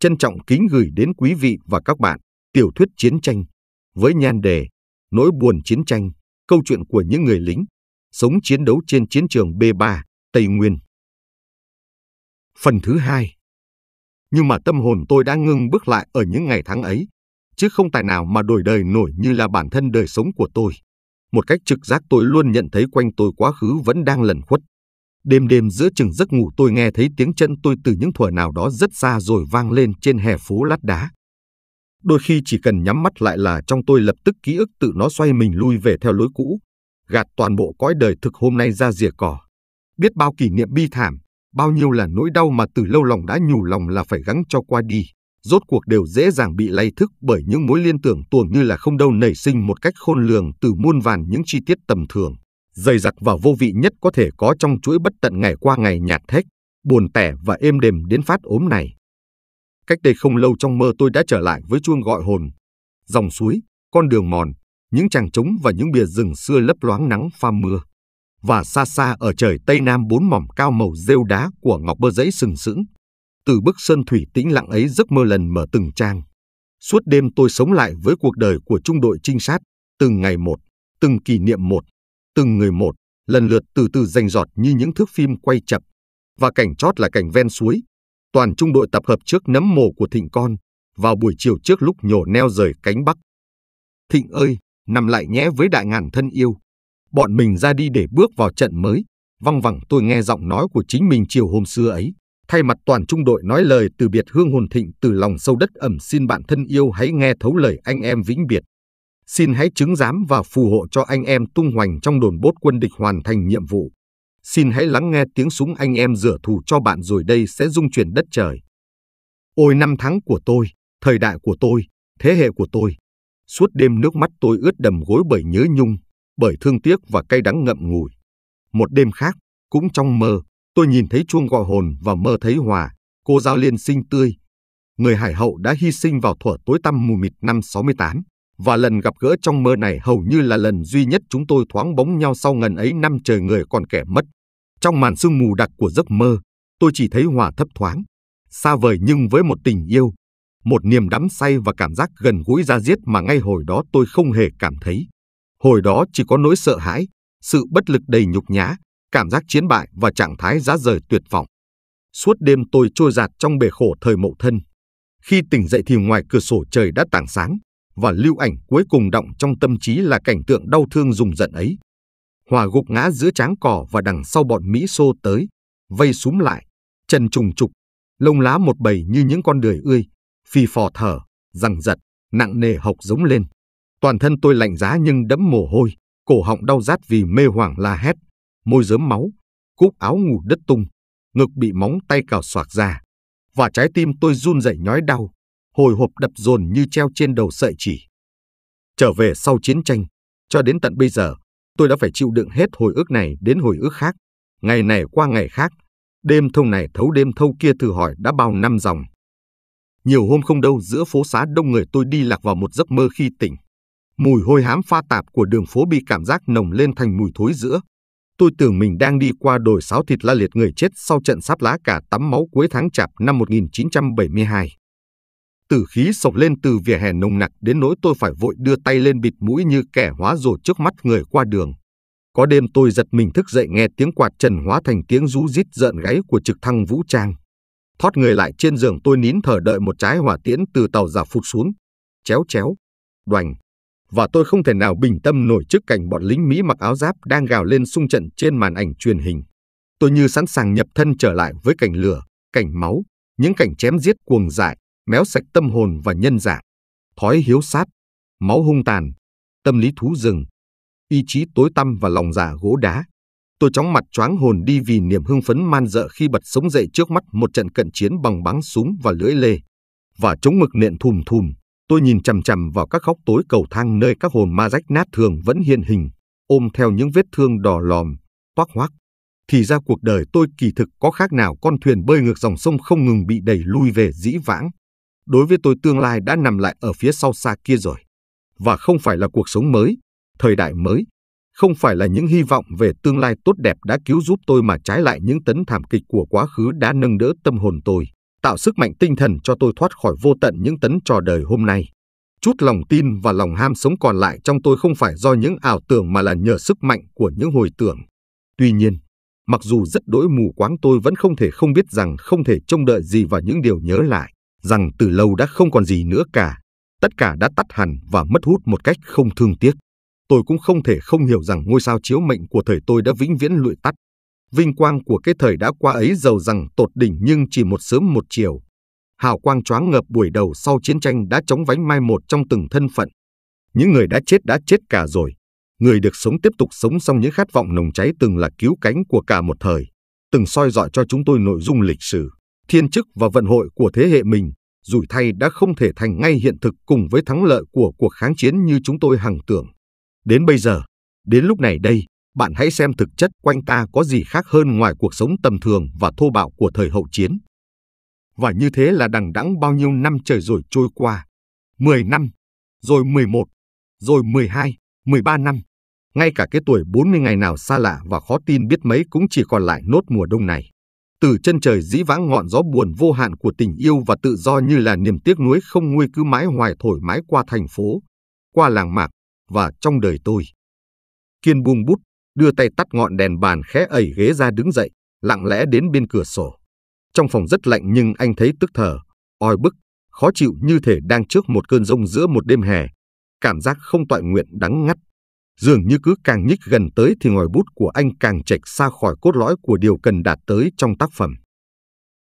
trân trọng kính gửi đến quý vị và các bạn tiểu thuyết chiến tranh với nhan đề Nỗi buồn chiến tranh, câu chuyện của những người lính, sống chiến đấu trên chiến trường B3, Tây Nguyên. Phần thứ hai Nhưng mà tâm hồn tôi đã ngưng bước lại ở những ngày tháng ấy, chứ không tài nào mà đổi đời nổi như là bản thân đời sống của tôi. Một cách trực giác tôi luôn nhận thấy quanh tôi quá khứ vẫn đang lẩn khuất, Đêm đêm giữa chừng giấc ngủ tôi nghe thấy tiếng chân tôi từ những thuở nào đó rất xa rồi vang lên trên hè phố lát đá. Đôi khi chỉ cần nhắm mắt lại là trong tôi lập tức ký ức tự nó xoay mình lui về theo lối cũ, gạt toàn bộ cõi đời thực hôm nay ra rìa cỏ. Biết bao kỷ niệm bi thảm, bao nhiêu là nỗi đau mà từ lâu lòng đã nhủ lòng là phải gắng cho qua đi, rốt cuộc đều dễ dàng bị lay thức bởi những mối liên tưởng tuồng như là không đâu nảy sinh một cách khôn lường từ muôn vàn những chi tiết tầm thường dày dặc và vô vị nhất có thể có trong chuỗi bất tận ngày qua ngày nhạt thách, buồn tẻ và êm đềm đến phát ốm này. Cách đây không lâu trong mơ tôi đã trở lại với chuông gọi hồn, dòng suối, con đường mòn, những tràng trống và những bìa rừng xưa lấp loáng nắng pha mưa. Và xa xa ở trời Tây Nam bốn mỏm cao màu rêu đá của ngọc bơ giấy sừng sững. Từ bức sơn thủy tĩnh lặng ấy giấc mơ lần mở từng trang. Suốt đêm tôi sống lại với cuộc đời của trung đội trinh sát, từng ngày một, từng kỷ niệm một, từng người một, lần lượt từ từ rành giọt như những thước phim quay chậm. Và cảnh chót là cảnh ven suối. Toàn trung đội tập hợp trước nấm mồ của Thịnh con, vào buổi chiều trước lúc nhổ neo rời cánh Bắc. Thịnh ơi, nằm lại nhé với đại ngàn thân yêu. Bọn mình ra đi để bước vào trận mới. Văng vẳng tôi nghe giọng nói của chính mình chiều hôm xưa ấy. Thay mặt toàn trung đội nói lời từ biệt hương hồn thịnh từ lòng sâu đất ẩm xin bạn thân yêu hãy nghe thấu lời anh em vĩnh biệt. Xin hãy chứng giám và phù hộ cho anh em tung hoành trong đồn bốt quân địch hoàn thành nhiệm vụ. Xin hãy lắng nghe tiếng súng anh em rửa thù cho bạn rồi đây sẽ dung chuyển đất trời. Ôi năm tháng của tôi, thời đại của tôi, thế hệ của tôi. Suốt đêm nước mắt tôi ướt đầm gối bởi nhớ nhung, bởi thương tiếc và cay đắng ngậm ngùi. Một đêm khác, cũng trong mơ, tôi nhìn thấy chuông gọi hồn và mơ thấy hòa, cô Giao liên sinh tươi. Người hải hậu đã hy sinh vào thuở tối tăm mù mịt năm 68 và lần gặp gỡ trong mơ này hầu như là lần duy nhất chúng tôi thoáng bóng nhau sau ngần ấy năm trời người còn kẻ mất. Trong màn sương mù đặc của giấc mơ, tôi chỉ thấy hòa thấp thoáng, xa vời nhưng với một tình yêu, một niềm đắm say và cảm giác gần gũi ra giết mà ngay hồi đó tôi không hề cảm thấy. Hồi đó chỉ có nỗi sợ hãi, sự bất lực đầy nhục nhã, cảm giác chiến bại và trạng thái giá rời tuyệt vọng. Suốt đêm tôi trôi giạt trong bể khổ thời mậu thân. Khi tỉnh dậy thì ngoài cửa sổ trời đã tảng sáng, và lưu ảnh cuối cùng động trong tâm trí là cảnh tượng đau thương rùng rợn ấy. Hòa gục ngã giữa tráng cỏ và đằng sau bọn Mỹ xô tới, vây súm lại, chân trùng trục, lông lá một bầy như những con đười ươi, phi phò thở, răng giật, nặng nề hộc giống lên. Toàn thân tôi lạnh giá nhưng đẫm mồ hôi, cổ họng đau rát vì mê hoảng la hét, môi dớm máu, cúc áo ngủ đất tung, ngực bị móng tay cào xoạc ra, và trái tim tôi run rẩy nhói đau, hồi hộp đập dồn như treo trên đầu sợi chỉ. Trở về sau chiến tranh, cho đến tận bây giờ, tôi đã phải chịu đựng hết hồi ức này đến hồi ức khác, ngày này qua ngày khác, đêm thâu này thấu đêm thâu kia thử hỏi đã bao năm dòng. Nhiều hôm không đâu giữa phố xá đông người tôi đi lạc vào một giấc mơ khi tỉnh. Mùi hôi hám pha tạp của đường phố bị cảm giác nồng lên thành mùi thối giữa. Tôi tưởng mình đang đi qua đồi sáo thịt la liệt người chết sau trận sáp lá cả tắm máu cuối tháng chạp năm 1972 tử khí sộc lên từ vỉa hè nồng nặc đến nỗi tôi phải vội đưa tay lên bịt mũi như kẻ hóa rồi trước mắt người qua đường. Có đêm tôi giật mình thức dậy nghe tiếng quạt trần hóa thành tiếng rú rít rợn gáy của trực thăng vũ trang. Thoát người lại trên giường tôi nín thở đợi một trái hỏa tiễn từ tàu giả phục xuống. Chéo chéo, đoành. Và tôi không thể nào bình tâm nổi trước cảnh bọn lính Mỹ mặc áo giáp đang gào lên xung trận trên màn ảnh truyền hình. Tôi như sẵn sàng nhập thân trở lại với cảnh lửa, cảnh máu, những cảnh chém giết cuồng dại, méo sạch tâm hồn và nhân dạng, thói hiếu sát, máu hung tàn, tâm lý thú rừng, ý chí tối tăm và lòng giả dạ gỗ đá. Tôi chóng mặt choáng hồn đi vì niềm hưng phấn man dợ khi bật sống dậy trước mắt một trận cận chiến bằng bắn súng và lưỡi lê. Và chống mực nện thùm thùm, tôi nhìn chằm chằm vào các khóc tối cầu thang nơi các hồn ma rách nát thường vẫn hiện hình, ôm theo những vết thương đỏ lòm, toác hoác. Thì ra cuộc đời tôi kỳ thực có khác nào con thuyền bơi ngược dòng sông không ngừng bị đẩy lui về dĩ vãng. Đối với tôi tương lai đã nằm lại ở phía sau xa kia rồi. Và không phải là cuộc sống mới, thời đại mới, không phải là những hy vọng về tương lai tốt đẹp đã cứu giúp tôi mà trái lại những tấn thảm kịch của quá khứ đã nâng đỡ tâm hồn tôi, tạo sức mạnh tinh thần cho tôi thoát khỏi vô tận những tấn trò đời hôm nay. Chút lòng tin và lòng ham sống còn lại trong tôi không phải do những ảo tưởng mà là nhờ sức mạnh của những hồi tưởng. Tuy nhiên, mặc dù rất đỗi mù quáng tôi vẫn không thể không biết rằng không thể trông đợi gì vào những điều nhớ lại rằng từ lâu đã không còn gì nữa cả, tất cả đã tắt hẳn và mất hút một cách không thương tiếc. Tôi cũng không thể không hiểu rằng ngôi sao chiếu mệnh của thời tôi đã vĩnh viễn lụi tắt. Vinh quang của cái thời đã qua ấy giàu rằng tột đỉnh nhưng chỉ một sớm một chiều. Hào quang choáng ngập buổi đầu sau chiến tranh đã chống vánh mai một trong từng thân phận. Những người đã chết đã chết cả rồi. Người được sống tiếp tục sống xong những khát vọng nồng cháy từng là cứu cánh của cả một thời, từng soi dọi cho chúng tôi nội dung lịch sử thiên chức và vận hội của thế hệ mình, rủi thay đã không thể thành ngay hiện thực cùng với thắng lợi của cuộc kháng chiến như chúng tôi hằng tưởng. Đến bây giờ, đến lúc này đây, bạn hãy xem thực chất quanh ta có gì khác hơn ngoài cuộc sống tầm thường và thô bạo của thời hậu chiến. Và như thế là đằng đẵng bao nhiêu năm trời rồi trôi qua. 10 năm, rồi 11, rồi 12, 13 năm. Ngay cả cái tuổi 40 ngày nào xa lạ và khó tin biết mấy cũng chỉ còn lại nốt mùa đông này từ chân trời dĩ vãng ngọn gió buồn vô hạn của tình yêu và tự do như là niềm tiếc nuối không nguôi cứ mãi hoài thổi mãi qua thành phố, qua làng mạc và trong đời tôi. Kiên buông bút, đưa tay tắt ngọn đèn bàn khẽ ẩy ghế ra đứng dậy, lặng lẽ đến bên cửa sổ. Trong phòng rất lạnh nhưng anh thấy tức thở, oi bức, khó chịu như thể đang trước một cơn rông giữa một đêm hè. Cảm giác không toại nguyện đắng ngắt dường như cứ càng nhích gần tới thì ngòi bút của anh càng chệch xa khỏi cốt lõi của điều cần đạt tới trong tác phẩm.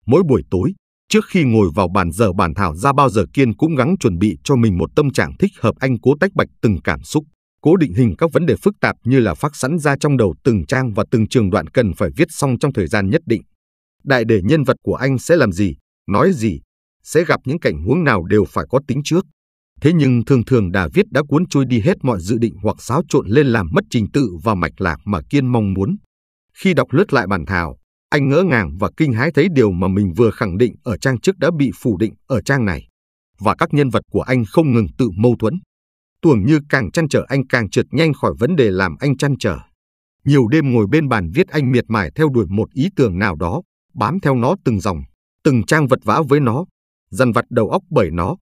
Mỗi buổi tối, trước khi ngồi vào bàn giờ bàn thảo ra bao giờ Kiên cũng gắng chuẩn bị cho mình một tâm trạng thích hợp anh cố tách bạch từng cảm xúc, cố định hình các vấn đề phức tạp như là phát sẵn ra trong đầu từng trang và từng trường đoạn cần phải viết xong trong thời gian nhất định. Đại để nhân vật của anh sẽ làm gì, nói gì, sẽ gặp những cảnh huống nào đều phải có tính trước. Thế nhưng thường thường đã viết đã cuốn trôi đi hết mọi dự định hoặc xáo trộn lên làm mất trình tự và mạch lạc mà Kiên mong muốn. Khi đọc lướt lại bản thảo, anh ngỡ ngàng và kinh hái thấy điều mà mình vừa khẳng định ở trang trước đã bị phủ định ở trang này. Và các nhân vật của anh không ngừng tự mâu thuẫn. Tưởng như càng chăn trở anh càng trượt nhanh khỏi vấn đề làm anh chăn trở. Nhiều đêm ngồi bên bàn viết anh miệt mài theo đuổi một ý tưởng nào đó, bám theo nó từng dòng, từng trang vật vã với nó, dằn vặt đầu óc bởi nó,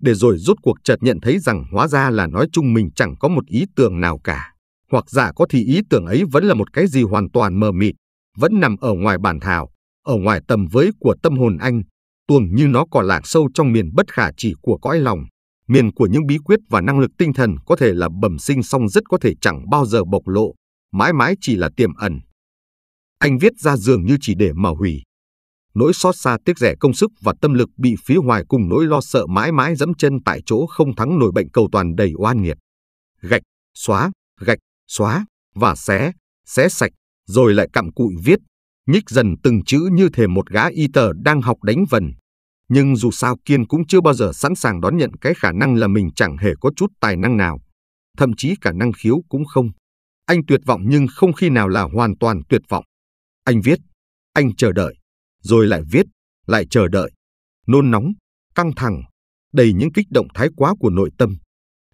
để rồi rút cuộc chợt nhận thấy rằng hóa ra là nói chung mình chẳng có một ý tưởng nào cả. Hoặc giả có thì ý tưởng ấy vẫn là một cái gì hoàn toàn mờ mịt, vẫn nằm ở ngoài bản thảo, ở ngoài tầm với của tâm hồn anh, tuồng như nó còn lạc sâu trong miền bất khả chỉ của cõi lòng, miền của những bí quyết và năng lực tinh thần có thể là bẩm sinh song rất có thể chẳng bao giờ bộc lộ, mãi mãi chỉ là tiềm ẩn. Anh viết ra dường như chỉ để mà hủy, nỗi xót xa tiếc rẻ công sức và tâm lực bị phía hoài cùng nỗi lo sợ mãi mãi dẫm chân tại chỗ không thắng nổi bệnh cầu toàn đầy oan nghiệt. Gạch, xóa, gạch, xóa, và xé, xé sạch, rồi lại cặm cụi viết, nhích dần từng chữ như thể một gã y tờ đang học đánh vần. Nhưng dù sao Kiên cũng chưa bao giờ sẵn sàng đón nhận cái khả năng là mình chẳng hề có chút tài năng nào, thậm chí cả năng khiếu cũng không. Anh tuyệt vọng nhưng không khi nào là hoàn toàn tuyệt vọng. Anh viết, anh chờ đợi rồi lại viết, lại chờ đợi, nôn nóng, căng thẳng, đầy những kích động thái quá của nội tâm.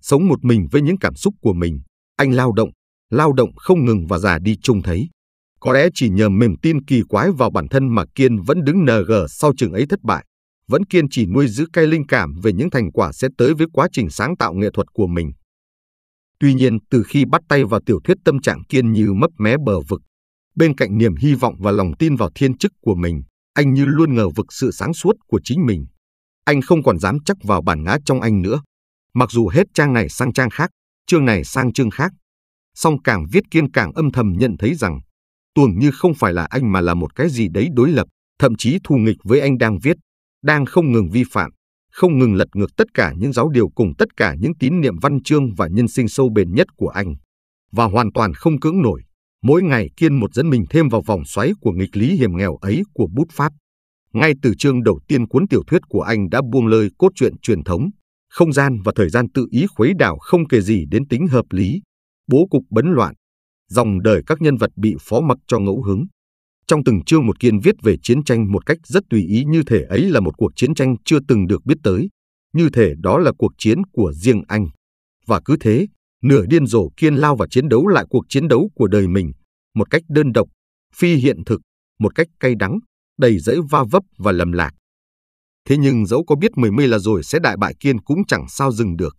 Sống một mình với những cảm xúc của mình, anh lao động, lao động không ngừng và già đi chung thấy. Có lẽ chỉ nhờ mềm tin kỳ quái vào bản thân mà Kiên vẫn đứng nờ gờ sau trường ấy thất bại, vẫn kiên trì nuôi giữ cây linh cảm về những thành quả sẽ tới với quá trình sáng tạo nghệ thuật của mình. Tuy nhiên, từ khi bắt tay vào tiểu thuyết tâm trạng Kiên như mấp mé bờ vực, bên cạnh niềm hy vọng và lòng tin vào thiên chức của mình, anh như luôn ngờ vực sự sáng suốt của chính mình. Anh không còn dám chắc vào bản ngã trong anh nữa. Mặc dù hết trang này sang trang khác, chương này sang chương khác, song càng viết kiên càng âm thầm nhận thấy rằng tuồng như không phải là anh mà là một cái gì đấy đối lập, thậm chí thù nghịch với anh đang viết, đang không ngừng vi phạm, không ngừng lật ngược tất cả những giáo điều cùng tất cả những tín niệm văn chương và nhân sinh sâu bền nhất của anh, và hoàn toàn không cưỡng nổi. Mỗi ngày Kiên một dẫn mình thêm vào vòng xoáy của nghịch lý hiểm nghèo ấy của bút pháp. Ngay từ chương đầu tiên cuốn tiểu thuyết của anh đã buông lời cốt truyện truyền thống, không gian và thời gian tự ý khuấy đảo không kể gì đến tính hợp lý, bố cục bấn loạn, dòng đời các nhân vật bị phó mặc cho ngẫu hứng. Trong từng chương một Kiên viết về chiến tranh một cách rất tùy ý như thể ấy là một cuộc chiến tranh chưa từng được biết tới, như thể đó là cuộc chiến của riêng anh. Và cứ thế, nửa điên rồ kiên lao vào chiến đấu lại cuộc chiến đấu của đời mình, một cách đơn độc, phi hiện thực, một cách cay đắng, đầy rẫy va vấp và lầm lạc. Thế nhưng dẫu có biết mười mươi là rồi sẽ đại bại kiên cũng chẳng sao dừng được.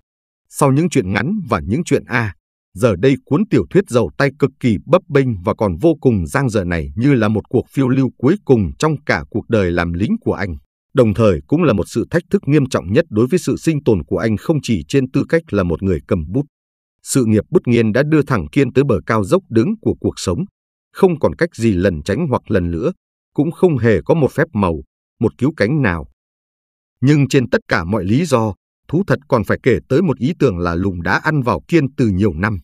Sau những chuyện ngắn và những chuyện A, giờ đây cuốn tiểu thuyết giàu tay cực kỳ bấp bênh và còn vô cùng giang dở này như là một cuộc phiêu lưu cuối cùng trong cả cuộc đời làm lính của anh. Đồng thời cũng là một sự thách thức nghiêm trọng nhất đối với sự sinh tồn của anh không chỉ trên tư cách là một người cầm bút, sự nghiệp bút nghiên đã đưa thẳng Kiên tới bờ cao dốc đứng của cuộc sống, không còn cách gì lần tránh hoặc lần nữa, cũng không hề có một phép màu, một cứu cánh nào. Nhưng trên tất cả mọi lý do, thú thật còn phải kể tới một ý tưởng là lùng đã ăn vào Kiên từ nhiều năm.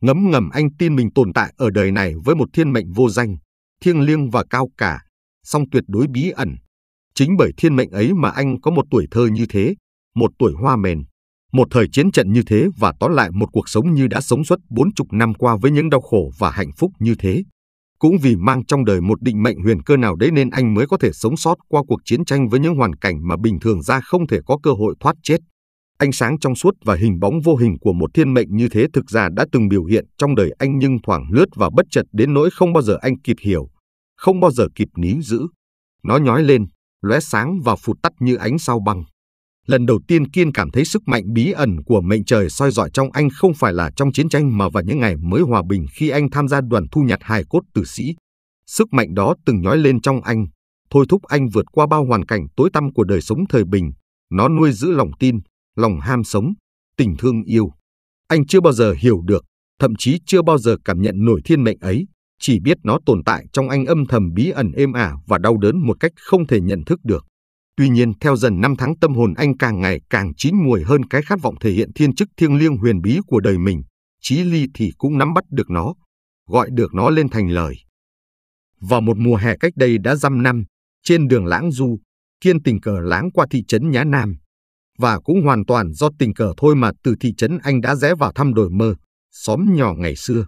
Ngấm ngầm anh tin mình tồn tại ở đời này với một thiên mệnh vô danh, thiêng liêng và cao cả, song tuyệt đối bí ẩn. Chính bởi thiên mệnh ấy mà anh có một tuổi thơ như thế, một tuổi hoa mền, một thời chiến trận như thế và tóm lại một cuộc sống như đã sống suốt bốn chục năm qua với những đau khổ và hạnh phúc như thế. Cũng vì mang trong đời một định mệnh huyền cơ nào đấy nên anh mới có thể sống sót qua cuộc chiến tranh với những hoàn cảnh mà bình thường ra không thể có cơ hội thoát chết. Ánh sáng trong suốt và hình bóng vô hình của một thiên mệnh như thế thực ra đã từng biểu hiện trong đời anh nhưng thoảng lướt và bất chợt đến nỗi không bao giờ anh kịp hiểu, không bao giờ kịp níu giữ. Nó nhói lên, lóe sáng và phụt tắt như ánh sao băng lần đầu tiên Kiên cảm thấy sức mạnh bí ẩn của mệnh trời soi dọi trong anh không phải là trong chiến tranh mà vào những ngày mới hòa bình khi anh tham gia đoàn thu nhặt hài cốt tử sĩ. Sức mạnh đó từng nhói lên trong anh, thôi thúc anh vượt qua bao hoàn cảnh tối tăm của đời sống thời bình. Nó nuôi giữ lòng tin, lòng ham sống, tình thương yêu. Anh chưa bao giờ hiểu được, thậm chí chưa bao giờ cảm nhận nổi thiên mệnh ấy, chỉ biết nó tồn tại trong anh âm thầm bí ẩn êm ả và đau đớn một cách không thể nhận thức được. Tuy nhiên theo dần năm tháng tâm hồn anh càng ngày càng chín muồi hơn cái khát vọng thể hiện thiên chức thiêng liêng huyền bí của đời mình, Chí Ly thì cũng nắm bắt được nó, gọi được nó lên thành lời. Vào một mùa hè cách đây đã dăm năm, trên đường Lãng Du, Thiên tình cờ láng qua thị trấn Nhã Nam. Và cũng hoàn toàn do tình cờ thôi mà từ thị trấn anh đã rẽ vào thăm đồi mơ, xóm nhỏ ngày xưa.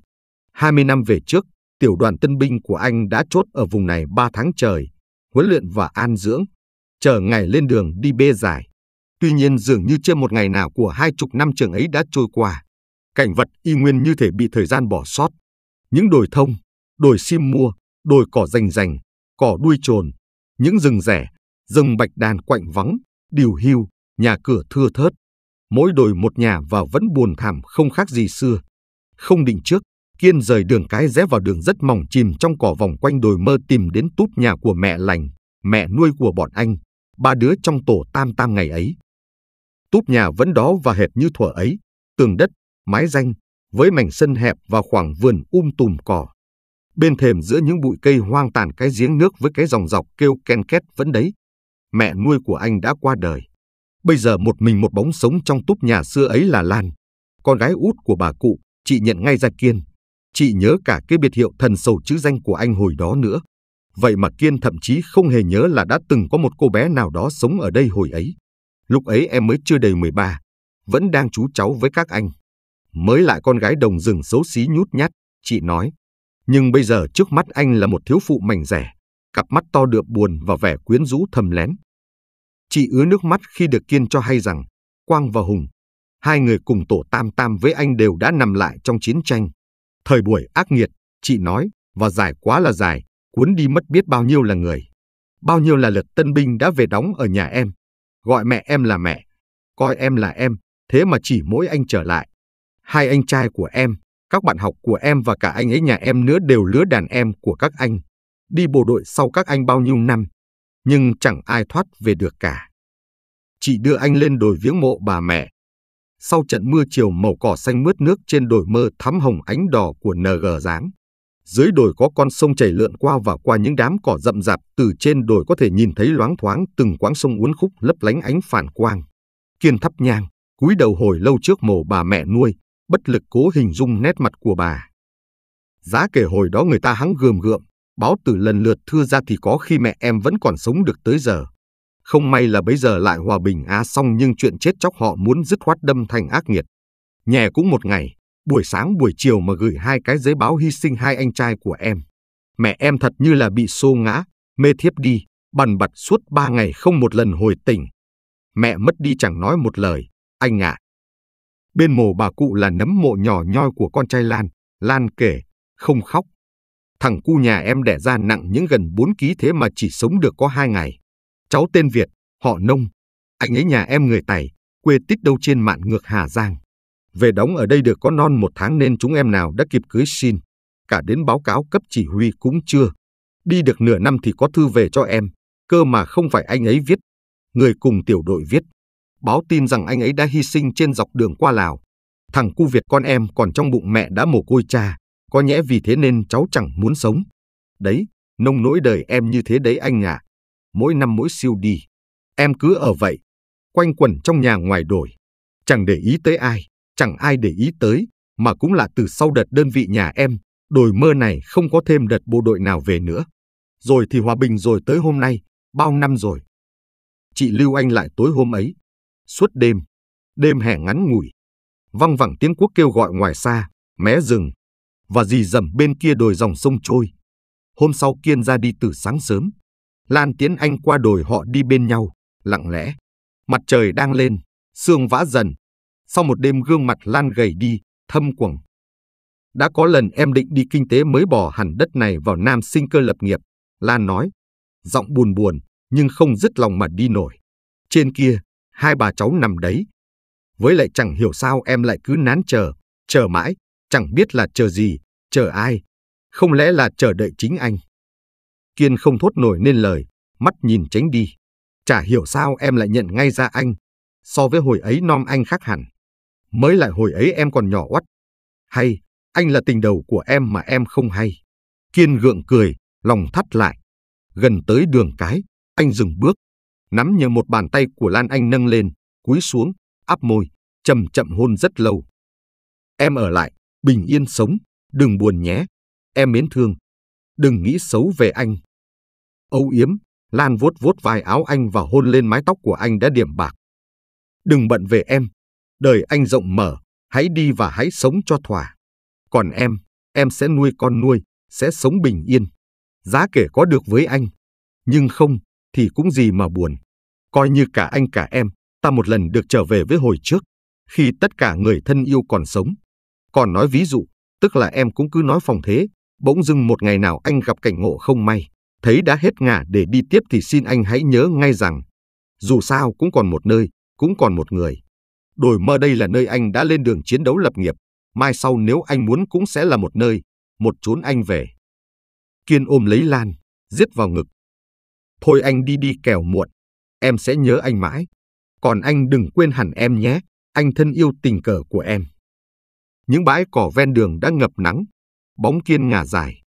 20 năm về trước, tiểu đoàn tân binh của anh đã chốt ở vùng này 3 tháng trời, huấn luyện và an dưỡng, chờ ngày lên đường đi bê giải. Tuy nhiên dường như chưa một ngày nào của hai chục năm trường ấy đã trôi qua. Cảnh vật y nguyên như thể bị thời gian bỏ sót. Những đồi thông, đồi sim mua, đồi cỏ rành rành, cỏ đuôi trồn, những rừng rẻ, rừng bạch đàn quạnh vắng, điều hưu, nhà cửa thưa thớt. Mỗi đồi một nhà và vẫn buồn thảm không khác gì xưa. Không định trước, Kiên rời đường cái rẽ vào đường rất mỏng chìm trong cỏ vòng quanh đồi mơ tìm đến túp nhà của mẹ lành, mẹ nuôi của bọn anh ba đứa trong tổ tam tam ngày ấy. Túp nhà vẫn đó và hệt như thuở ấy, tường đất, mái danh, với mảnh sân hẹp và khoảng vườn um tùm cỏ. Bên thềm giữa những bụi cây hoang tàn cái giếng nước với cái dòng dọc kêu ken két vẫn đấy. Mẹ nuôi của anh đã qua đời. Bây giờ một mình một bóng sống trong túp nhà xưa ấy là Lan, con gái út của bà cụ, chị nhận ngay ra Kiên. Chị nhớ cả cái biệt hiệu thần sầu chữ danh của anh hồi đó nữa. Vậy mà Kiên thậm chí không hề nhớ là đã từng có một cô bé nào đó sống ở đây hồi ấy. Lúc ấy em mới chưa đầy 13, vẫn đang chú cháu với các anh. Mới lại con gái đồng rừng xấu xí nhút nhát, chị nói. Nhưng bây giờ trước mắt anh là một thiếu phụ mảnh rẻ, cặp mắt to đượm buồn và vẻ quyến rũ thầm lén. Chị ứa nước mắt khi được Kiên cho hay rằng, Quang và Hùng, hai người cùng tổ tam tam với anh đều đã nằm lại trong chiến tranh. Thời buổi ác nghiệt, chị nói, và dài quá là dài, cuốn đi mất biết bao nhiêu là người. Bao nhiêu là lượt tân binh đã về đóng ở nhà em, gọi mẹ em là mẹ, coi em là em, thế mà chỉ mỗi anh trở lại. Hai anh trai của em, các bạn học của em và cả anh ấy nhà em nữa đều lứa đàn em của các anh, đi bộ đội sau các anh bao nhiêu năm, nhưng chẳng ai thoát về được cả. Chị đưa anh lên đồi viếng mộ bà mẹ. Sau trận mưa chiều màu cỏ xanh mướt nước trên đồi mơ thắm hồng ánh đỏ của NG dáng dưới đồi có con sông chảy lượn qua và qua những đám cỏ rậm rạp, từ trên đồi có thể nhìn thấy loáng thoáng từng quãng sông uốn khúc lấp lánh ánh phản quang. Kiên thắp nhang, cúi đầu hồi lâu trước mồ bà mẹ nuôi, bất lực cố hình dung nét mặt của bà. Giá kể hồi đó người ta hắng gườm gượm, báo từ lần lượt thưa ra thì có khi mẹ em vẫn còn sống được tới giờ. Không may là bây giờ lại hòa bình á xong nhưng chuyện chết chóc họ muốn dứt khoát đâm thành ác nghiệt. nhẹ cũng một ngày, Buổi sáng buổi chiều mà gửi hai cái giấy báo hy sinh hai anh trai của em. Mẹ em thật như là bị xô ngã, mê thiếp đi, bần bật suốt ba ngày không một lần hồi tỉnh. Mẹ mất đi chẳng nói một lời, anh ạ. À. Bên mồ bà cụ là nấm mộ nhỏ nhoi của con trai Lan, Lan kể, không khóc. Thằng cu nhà em đẻ ra nặng những gần 4 ký thế mà chỉ sống được có hai ngày. Cháu tên Việt, họ Nông. Anh ấy nhà em người tài quê tít đâu trên mạn ngược Hà Giang. Về đóng ở đây được có non một tháng nên chúng em nào đã kịp cưới xin. Cả đến báo cáo cấp chỉ huy cũng chưa. Đi được nửa năm thì có thư về cho em. Cơ mà không phải anh ấy viết. Người cùng tiểu đội viết. Báo tin rằng anh ấy đã hy sinh trên dọc đường qua Lào. Thằng cu Việt con em còn trong bụng mẹ đã mồ côi cha. Có nhẽ vì thế nên cháu chẳng muốn sống. Đấy, nông nỗi đời em như thế đấy anh à. Mỗi năm mỗi siêu đi. Em cứ ở vậy. Quanh quẩn trong nhà ngoài đồi. Chẳng để ý tới ai chẳng ai để ý tới, mà cũng là từ sau đợt đơn vị nhà em, đồi mơ này không có thêm đợt bộ đội nào về nữa. Rồi thì hòa bình rồi tới hôm nay, bao năm rồi. Chị lưu anh lại tối hôm ấy, suốt đêm, đêm hè ngắn ngủi, văng vẳng tiếng quốc kêu gọi ngoài xa, mé rừng, và dì dầm bên kia đồi dòng sông trôi. Hôm sau Kiên ra đi từ sáng sớm, Lan Tiến Anh qua đồi họ đi bên nhau, lặng lẽ. Mặt trời đang lên, sương vã dần, sau một đêm gương mặt Lan gầy đi, thâm quầng. Đã có lần em định đi kinh tế mới bỏ hẳn đất này vào nam sinh cơ lập nghiệp, Lan nói. Giọng buồn buồn, nhưng không dứt lòng mà đi nổi. Trên kia, hai bà cháu nằm đấy. Với lại chẳng hiểu sao em lại cứ nán chờ, chờ mãi, chẳng biết là chờ gì, chờ ai. Không lẽ là chờ đợi chính anh? Kiên không thốt nổi nên lời, mắt nhìn tránh đi. Chả hiểu sao em lại nhận ngay ra anh. So với hồi ấy non anh khác hẳn. Mới lại hồi ấy em còn nhỏ oắt. Hay, anh là tình đầu của em mà em không hay. Kiên gượng cười, lòng thắt lại. Gần tới đường cái, anh dừng bước. Nắm nhờ một bàn tay của Lan Anh nâng lên, cúi xuống, áp môi, chậm chậm hôn rất lâu. Em ở lại, bình yên sống, đừng buồn nhé. Em mến thương, đừng nghĩ xấu về anh. Âu yếm, Lan vuốt vuốt vai áo anh và hôn lên mái tóc của anh đã điểm bạc. Đừng bận về em, đời anh rộng mở, hãy đi và hãy sống cho thỏa. Còn em, em sẽ nuôi con nuôi, sẽ sống bình yên. Giá kể có được với anh, nhưng không thì cũng gì mà buồn. Coi như cả anh cả em, ta một lần được trở về với hồi trước, khi tất cả người thân yêu còn sống. Còn nói ví dụ, tức là em cũng cứ nói phòng thế, bỗng dưng một ngày nào anh gặp cảnh ngộ không may, thấy đã hết ngả để đi tiếp thì xin anh hãy nhớ ngay rằng, dù sao cũng còn một nơi, cũng còn một người. Đổi mơ đây là nơi anh đã lên đường chiến đấu lập nghiệp, mai sau nếu anh muốn cũng sẽ là một nơi, một chốn anh về. Kiên ôm lấy Lan, giết vào ngực. Thôi anh đi đi kẻo muộn, em sẽ nhớ anh mãi. Còn anh đừng quên hẳn em nhé, anh thân yêu tình cờ của em. Những bãi cỏ ven đường đã ngập nắng, bóng kiên ngả dài.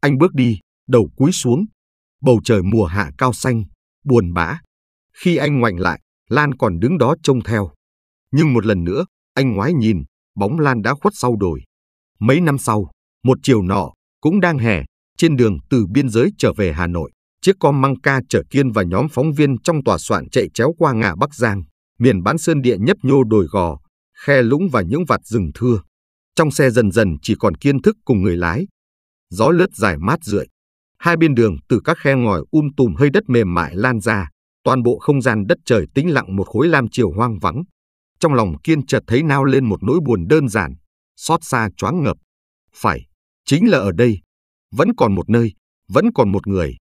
Anh bước đi, đầu cúi xuống. Bầu trời mùa hạ cao xanh, buồn bã. Khi anh ngoảnh lại, Lan còn đứng đó trông theo. Nhưng một lần nữa, anh ngoái nhìn, bóng Lan đã khuất sau đồi. Mấy năm sau, một chiều nọ, cũng đang hè, trên đường từ biên giới trở về Hà Nội, chiếc con măng ca chở Kiên và nhóm phóng viên trong tòa soạn chạy chéo qua ngã Bắc Giang, miền bán sơn địa nhấp nhô đồi gò, khe lũng và những vạt rừng thưa. Trong xe dần dần chỉ còn Kiên thức cùng người lái. Gió lướt dài mát rượi. Hai bên đường từ các khe ngòi um tùm hơi đất mềm mại lan ra, toàn bộ không gian đất trời tĩnh lặng một khối lam chiều hoang vắng. Trong lòng Kiên chợt thấy nao lên một nỗi buồn đơn giản, xót xa choáng ngợp. Phải, chính là ở đây, vẫn còn một nơi, vẫn còn một người.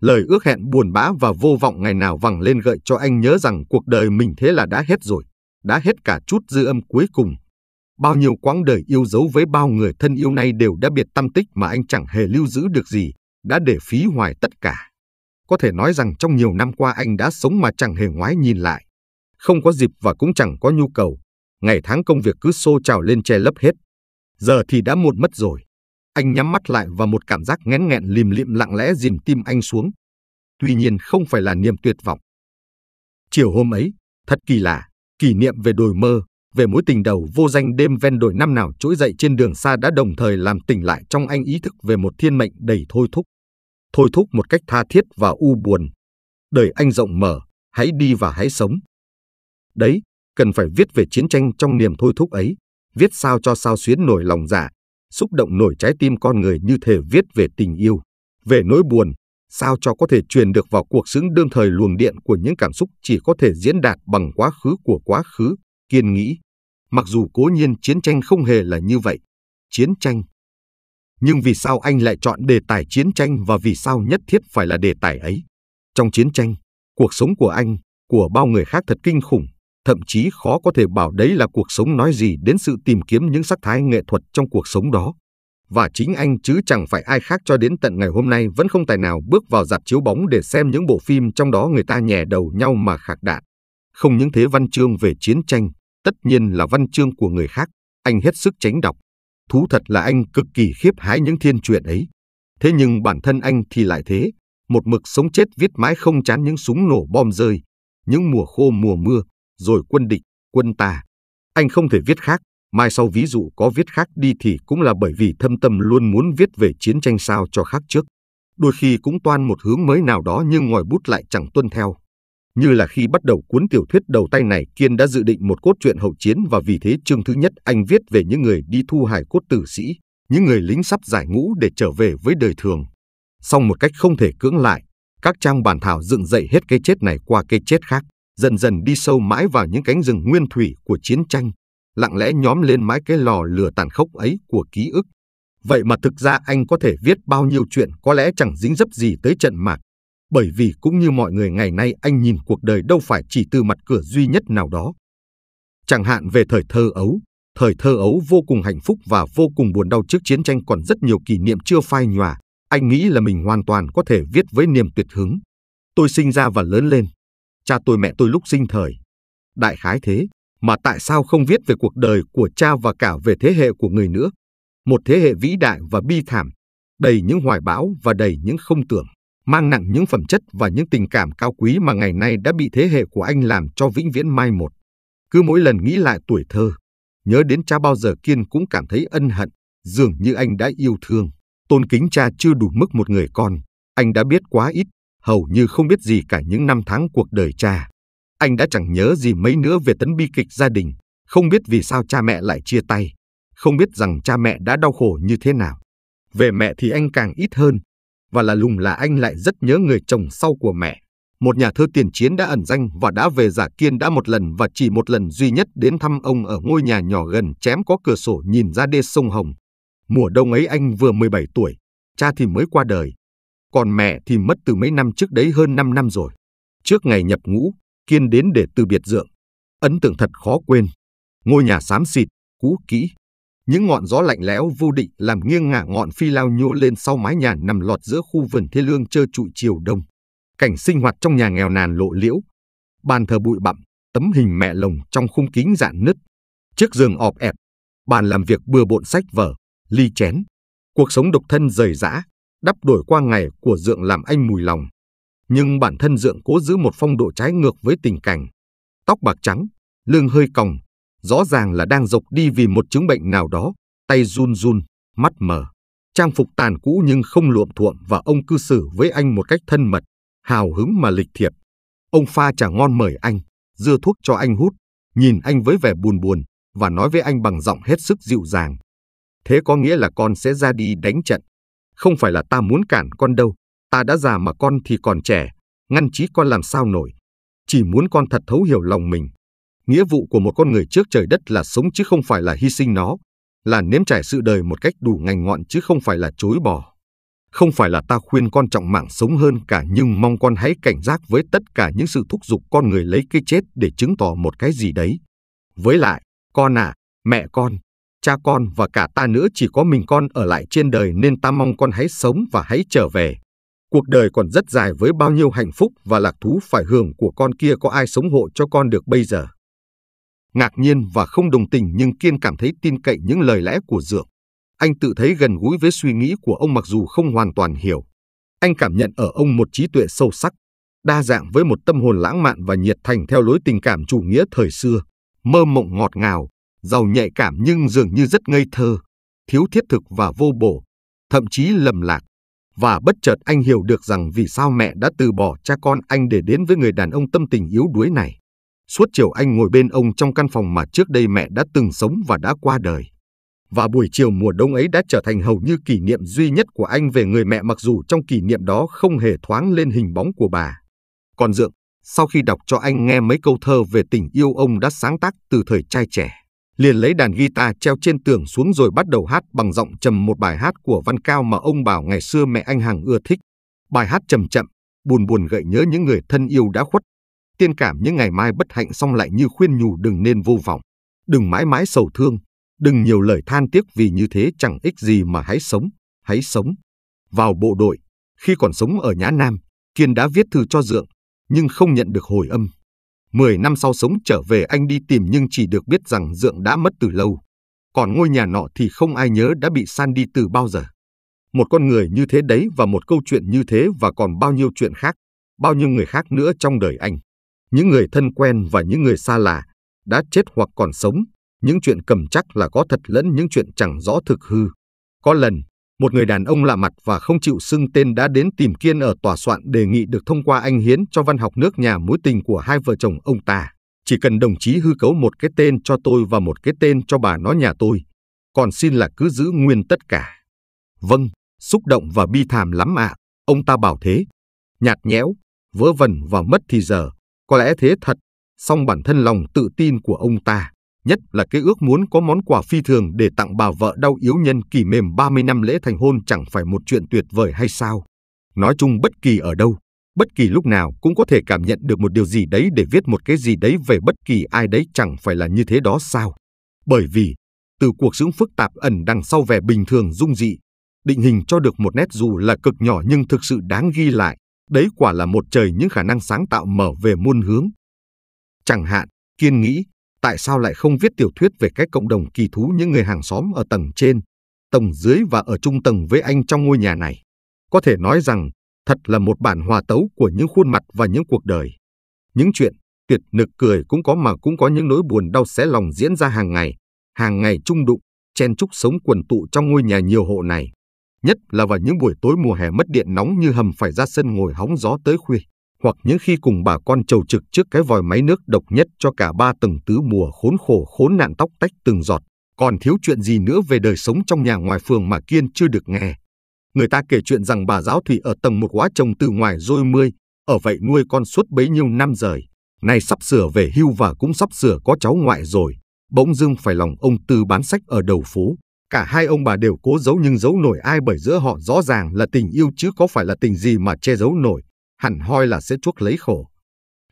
Lời ước hẹn buồn bã và vô vọng ngày nào vẳng lên gợi cho anh nhớ rằng cuộc đời mình thế là đã hết rồi, đã hết cả chút dư âm cuối cùng. Bao nhiêu quãng đời yêu dấu với bao người thân yêu này đều đã biệt tâm tích mà anh chẳng hề lưu giữ được gì, đã để phí hoài tất cả. Có thể nói rằng trong nhiều năm qua anh đã sống mà chẳng hề ngoái nhìn lại không có dịp và cũng chẳng có nhu cầu. Ngày tháng công việc cứ xô trào lên che lấp hết. Giờ thì đã muộn mất rồi. Anh nhắm mắt lại và một cảm giác ngén nghẹn lìm lịm lặng lẽ dìm tim anh xuống. Tuy nhiên không phải là niềm tuyệt vọng. Chiều hôm ấy, thật kỳ lạ, kỷ niệm về đồi mơ, về mối tình đầu vô danh đêm ven đồi năm nào trỗi dậy trên đường xa đã đồng thời làm tỉnh lại trong anh ý thức về một thiên mệnh đầy thôi thúc. Thôi thúc một cách tha thiết và u buồn. Đời anh rộng mở, hãy đi và hãy sống. Đấy, cần phải viết về chiến tranh trong niềm thôi thúc ấy, viết sao cho sao xuyến nổi lòng giả, dạ, xúc động nổi trái tim con người như thể viết về tình yêu, về nỗi buồn, sao cho có thể truyền được vào cuộc xứng đương thời luồng điện của những cảm xúc chỉ có thể diễn đạt bằng quá khứ của quá khứ, kiên nghĩ. Mặc dù cố nhiên chiến tranh không hề là như vậy, chiến tranh. Nhưng vì sao anh lại chọn đề tài chiến tranh và vì sao nhất thiết phải là đề tài ấy? Trong chiến tranh, cuộc sống của anh, của bao người khác thật kinh khủng, thậm chí khó có thể bảo đấy là cuộc sống nói gì đến sự tìm kiếm những sắc thái nghệ thuật trong cuộc sống đó. Và chính anh chứ chẳng phải ai khác cho đến tận ngày hôm nay vẫn không tài nào bước vào dạp chiếu bóng để xem những bộ phim trong đó người ta nhè đầu nhau mà khạc đạn. Không những thế văn chương về chiến tranh, tất nhiên là văn chương của người khác, anh hết sức tránh đọc. Thú thật là anh cực kỳ khiếp hái những thiên truyện ấy. Thế nhưng bản thân anh thì lại thế, một mực sống chết viết mãi không chán những súng nổ bom rơi, những mùa khô mùa mưa, rồi quân địch, quân ta. Anh không thể viết khác, mai sau ví dụ có viết khác đi thì cũng là bởi vì thâm tâm luôn muốn viết về chiến tranh sao cho khác trước. Đôi khi cũng toan một hướng mới nào đó nhưng ngòi bút lại chẳng tuân theo. Như là khi bắt đầu cuốn tiểu thuyết đầu tay này, Kiên đã dự định một cốt truyện hậu chiến và vì thế chương thứ nhất anh viết về những người đi thu hải cốt tử sĩ, những người lính sắp giải ngũ để trở về với đời thường. Song một cách không thể cưỡng lại, các trang bản thảo dựng dậy hết cái chết này qua cái chết khác dần dần đi sâu mãi vào những cánh rừng nguyên thủy của chiến tranh, lặng lẽ nhóm lên mái cái lò lửa tàn khốc ấy của ký ức. Vậy mà thực ra anh có thể viết bao nhiêu chuyện có lẽ chẳng dính dấp gì tới trận mạc, bởi vì cũng như mọi người ngày nay anh nhìn cuộc đời đâu phải chỉ từ mặt cửa duy nhất nào đó. Chẳng hạn về thời thơ ấu, thời thơ ấu vô cùng hạnh phúc và vô cùng buồn đau trước chiến tranh còn rất nhiều kỷ niệm chưa phai nhòa, anh nghĩ là mình hoàn toàn có thể viết với niềm tuyệt hứng. Tôi sinh ra và lớn lên, cha tôi mẹ tôi lúc sinh thời. Đại khái thế, mà tại sao không viết về cuộc đời của cha và cả về thế hệ của người nữa? Một thế hệ vĩ đại và bi thảm, đầy những hoài bão và đầy những không tưởng, mang nặng những phẩm chất và những tình cảm cao quý mà ngày nay đã bị thế hệ của anh làm cho vĩnh viễn mai một. Cứ mỗi lần nghĩ lại tuổi thơ, nhớ đến cha bao giờ Kiên cũng cảm thấy ân hận, dường như anh đã yêu thương, tôn kính cha chưa đủ mức một người con, anh đã biết quá ít hầu như không biết gì cả những năm tháng cuộc đời cha. Anh đã chẳng nhớ gì mấy nữa về tấn bi kịch gia đình, không biết vì sao cha mẹ lại chia tay, không biết rằng cha mẹ đã đau khổ như thế nào. Về mẹ thì anh càng ít hơn, và là lùng là anh lại rất nhớ người chồng sau của mẹ. Một nhà thơ tiền chiến đã ẩn danh và đã về giả kiên đã một lần và chỉ một lần duy nhất đến thăm ông ở ngôi nhà nhỏ gần chém có cửa sổ nhìn ra đê sông Hồng. Mùa đông ấy anh vừa 17 tuổi, cha thì mới qua đời, còn mẹ thì mất từ mấy năm trước đấy hơn 5 năm rồi. Trước ngày nhập ngũ, Kiên đến để từ biệt dượng. Ấn tượng thật khó quên. Ngôi nhà xám xịt, cũ kỹ. Những ngọn gió lạnh lẽo vô định làm nghiêng ngả ngọn phi lao nhô lên sau mái nhà nằm lọt giữa khu vườn thê lương trơ trụi chiều đông. Cảnh sinh hoạt trong nhà nghèo nàn lộ liễu. Bàn thờ bụi bặm, tấm hình mẹ lồng trong khung kính dạn nứt. Chiếc giường ọp ẹp, bàn làm việc bừa bộn sách vở, ly chén. Cuộc sống độc thân rời rã, đắp đổi qua ngày của Dượng làm anh mùi lòng. Nhưng bản thân Dượng cố giữ một phong độ trái ngược với tình cảnh. Tóc bạc trắng, lưng hơi còng, rõ ràng là đang dọc đi vì một chứng bệnh nào đó, tay run run, mắt mờ. Trang phục tàn cũ nhưng không luộm thuộm và ông cư xử với anh một cách thân mật, hào hứng mà lịch thiệp. Ông pha trà ngon mời anh, dưa thuốc cho anh hút, nhìn anh với vẻ buồn buồn và nói với anh bằng giọng hết sức dịu dàng. Thế có nghĩa là con sẽ ra đi đánh trận. Không phải là ta muốn cản con đâu, ta đã già mà con thì còn trẻ, ngăn trí con làm sao nổi. Chỉ muốn con thật thấu hiểu lòng mình. Nghĩa vụ của một con người trước trời đất là sống chứ không phải là hy sinh nó, là nếm trải sự đời một cách đủ ngành ngọn chứ không phải là chối bỏ. Không phải là ta khuyên con trọng mạng sống hơn cả nhưng mong con hãy cảnh giác với tất cả những sự thúc giục con người lấy cái chết để chứng tỏ một cái gì đấy. Với lại, con à, mẹ con, cha con và cả ta nữa chỉ có mình con ở lại trên đời nên ta mong con hãy sống và hãy trở về. Cuộc đời còn rất dài với bao nhiêu hạnh phúc và lạc thú phải hưởng của con kia có ai sống hộ cho con được bây giờ. Ngạc nhiên và không đồng tình nhưng Kiên cảm thấy tin cậy những lời lẽ của Dượng. Anh tự thấy gần gũi với suy nghĩ của ông mặc dù không hoàn toàn hiểu. Anh cảm nhận ở ông một trí tuệ sâu sắc, đa dạng với một tâm hồn lãng mạn và nhiệt thành theo lối tình cảm chủ nghĩa thời xưa, mơ mộng ngọt ngào, giàu nhạy cảm nhưng dường như rất ngây thơ, thiếu thiết thực và vô bổ, thậm chí lầm lạc. Và bất chợt anh hiểu được rằng vì sao mẹ đã từ bỏ cha con anh để đến với người đàn ông tâm tình yếu đuối này. Suốt chiều anh ngồi bên ông trong căn phòng mà trước đây mẹ đã từng sống và đã qua đời. Và buổi chiều mùa đông ấy đã trở thành hầu như kỷ niệm duy nhất của anh về người mẹ mặc dù trong kỷ niệm đó không hề thoáng lên hình bóng của bà. Còn Dượng, sau khi đọc cho anh nghe mấy câu thơ về tình yêu ông đã sáng tác từ thời trai trẻ liền lấy đàn guitar treo trên tường xuống rồi bắt đầu hát bằng giọng trầm một bài hát của Văn Cao mà ông bảo ngày xưa mẹ anh Hằng ưa thích. Bài hát trầm chậm, buồn buồn gợi nhớ những người thân yêu đã khuất. Tiên cảm những ngày mai bất hạnh xong lại như khuyên nhủ đừng nên vô vọng, đừng mãi mãi sầu thương, đừng nhiều lời than tiếc vì như thế chẳng ích gì mà hãy sống, hãy sống. Vào bộ đội, khi còn sống ở Nhã Nam, Kiên đã viết thư cho Dượng, nhưng không nhận được hồi âm mười năm sau sống trở về anh đi tìm nhưng chỉ được biết rằng Dượng đã mất từ lâu. Còn ngôi nhà nọ thì không ai nhớ đã bị san đi từ bao giờ. Một con người như thế đấy và một câu chuyện như thế và còn bao nhiêu chuyện khác, bao nhiêu người khác nữa trong đời anh. Những người thân quen và những người xa lạ, đã chết hoặc còn sống, những chuyện cầm chắc là có thật lẫn những chuyện chẳng rõ thực hư. Có lần, một người đàn ông lạ mặt và không chịu xưng tên đã đến tìm Kiên ở tòa soạn đề nghị được thông qua anh hiến cho văn học nước nhà mối tình của hai vợ chồng ông ta. Chỉ cần đồng chí hư cấu một cái tên cho tôi và một cái tên cho bà nó nhà tôi. Còn xin là cứ giữ nguyên tất cả. Vâng, xúc động và bi thảm lắm ạ, à, ông ta bảo thế. Nhạt nhẽo, vớ vẩn và mất thì giờ, có lẽ thế thật, song bản thân lòng tự tin của ông ta nhất là cái ước muốn có món quà phi thường để tặng bà vợ đau yếu nhân kỳ mềm 30 năm lễ thành hôn chẳng phải một chuyện tuyệt vời hay sao? Nói chung bất kỳ ở đâu, bất kỳ lúc nào cũng có thể cảm nhận được một điều gì đấy để viết một cái gì đấy về bất kỳ ai đấy chẳng phải là như thế đó sao? Bởi vì, từ cuộc sống phức tạp ẩn đằng sau vẻ bình thường dung dị, định hình cho được một nét dù là cực nhỏ nhưng thực sự đáng ghi lại, đấy quả là một trời những khả năng sáng tạo mở về muôn hướng. Chẳng hạn, Kiên nghĩ tại sao lại không viết tiểu thuyết về cái cộng đồng kỳ thú những người hàng xóm ở tầng trên, tầng dưới và ở trung tầng với anh trong ngôi nhà này. Có thể nói rằng, thật là một bản hòa tấu của những khuôn mặt và những cuộc đời. Những chuyện tuyệt nực cười cũng có mà cũng có những nỗi buồn đau xé lòng diễn ra hàng ngày, hàng ngày trung đụng, chen chúc sống quần tụ trong ngôi nhà nhiều hộ này. Nhất là vào những buổi tối mùa hè mất điện nóng như hầm phải ra sân ngồi hóng gió tới khuya hoặc những khi cùng bà con chầu trực trước cái vòi máy nước độc nhất cho cả ba tầng tứ mùa khốn khổ khốn nạn tóc tách từng giọt, còn thiếu chuyện gì nữa về đời sống trong nhà ngoài phường mà Kiên chưa được nghe. Người ta kể chuyện rằng bà giáo thủy ở tầng một quá chồng từ ngoài rồi mươi, ở vậy nuôi con suốt bấy nhiêu năm rời, nay sắp sửa về hưu và cũng sắp sửa có cháu ngoại rồi, bỗng dưng phải lòng ông Tư bán sách ở đầu phố. Cả hai ông bà đều cố giấu nhưng giấu nổi ai bởi giữa họ rõ ràng là tình yêu chứ có phải là tình gì mà che giấu nổi hẳn hoi là sẽ chuốc lấy khổ.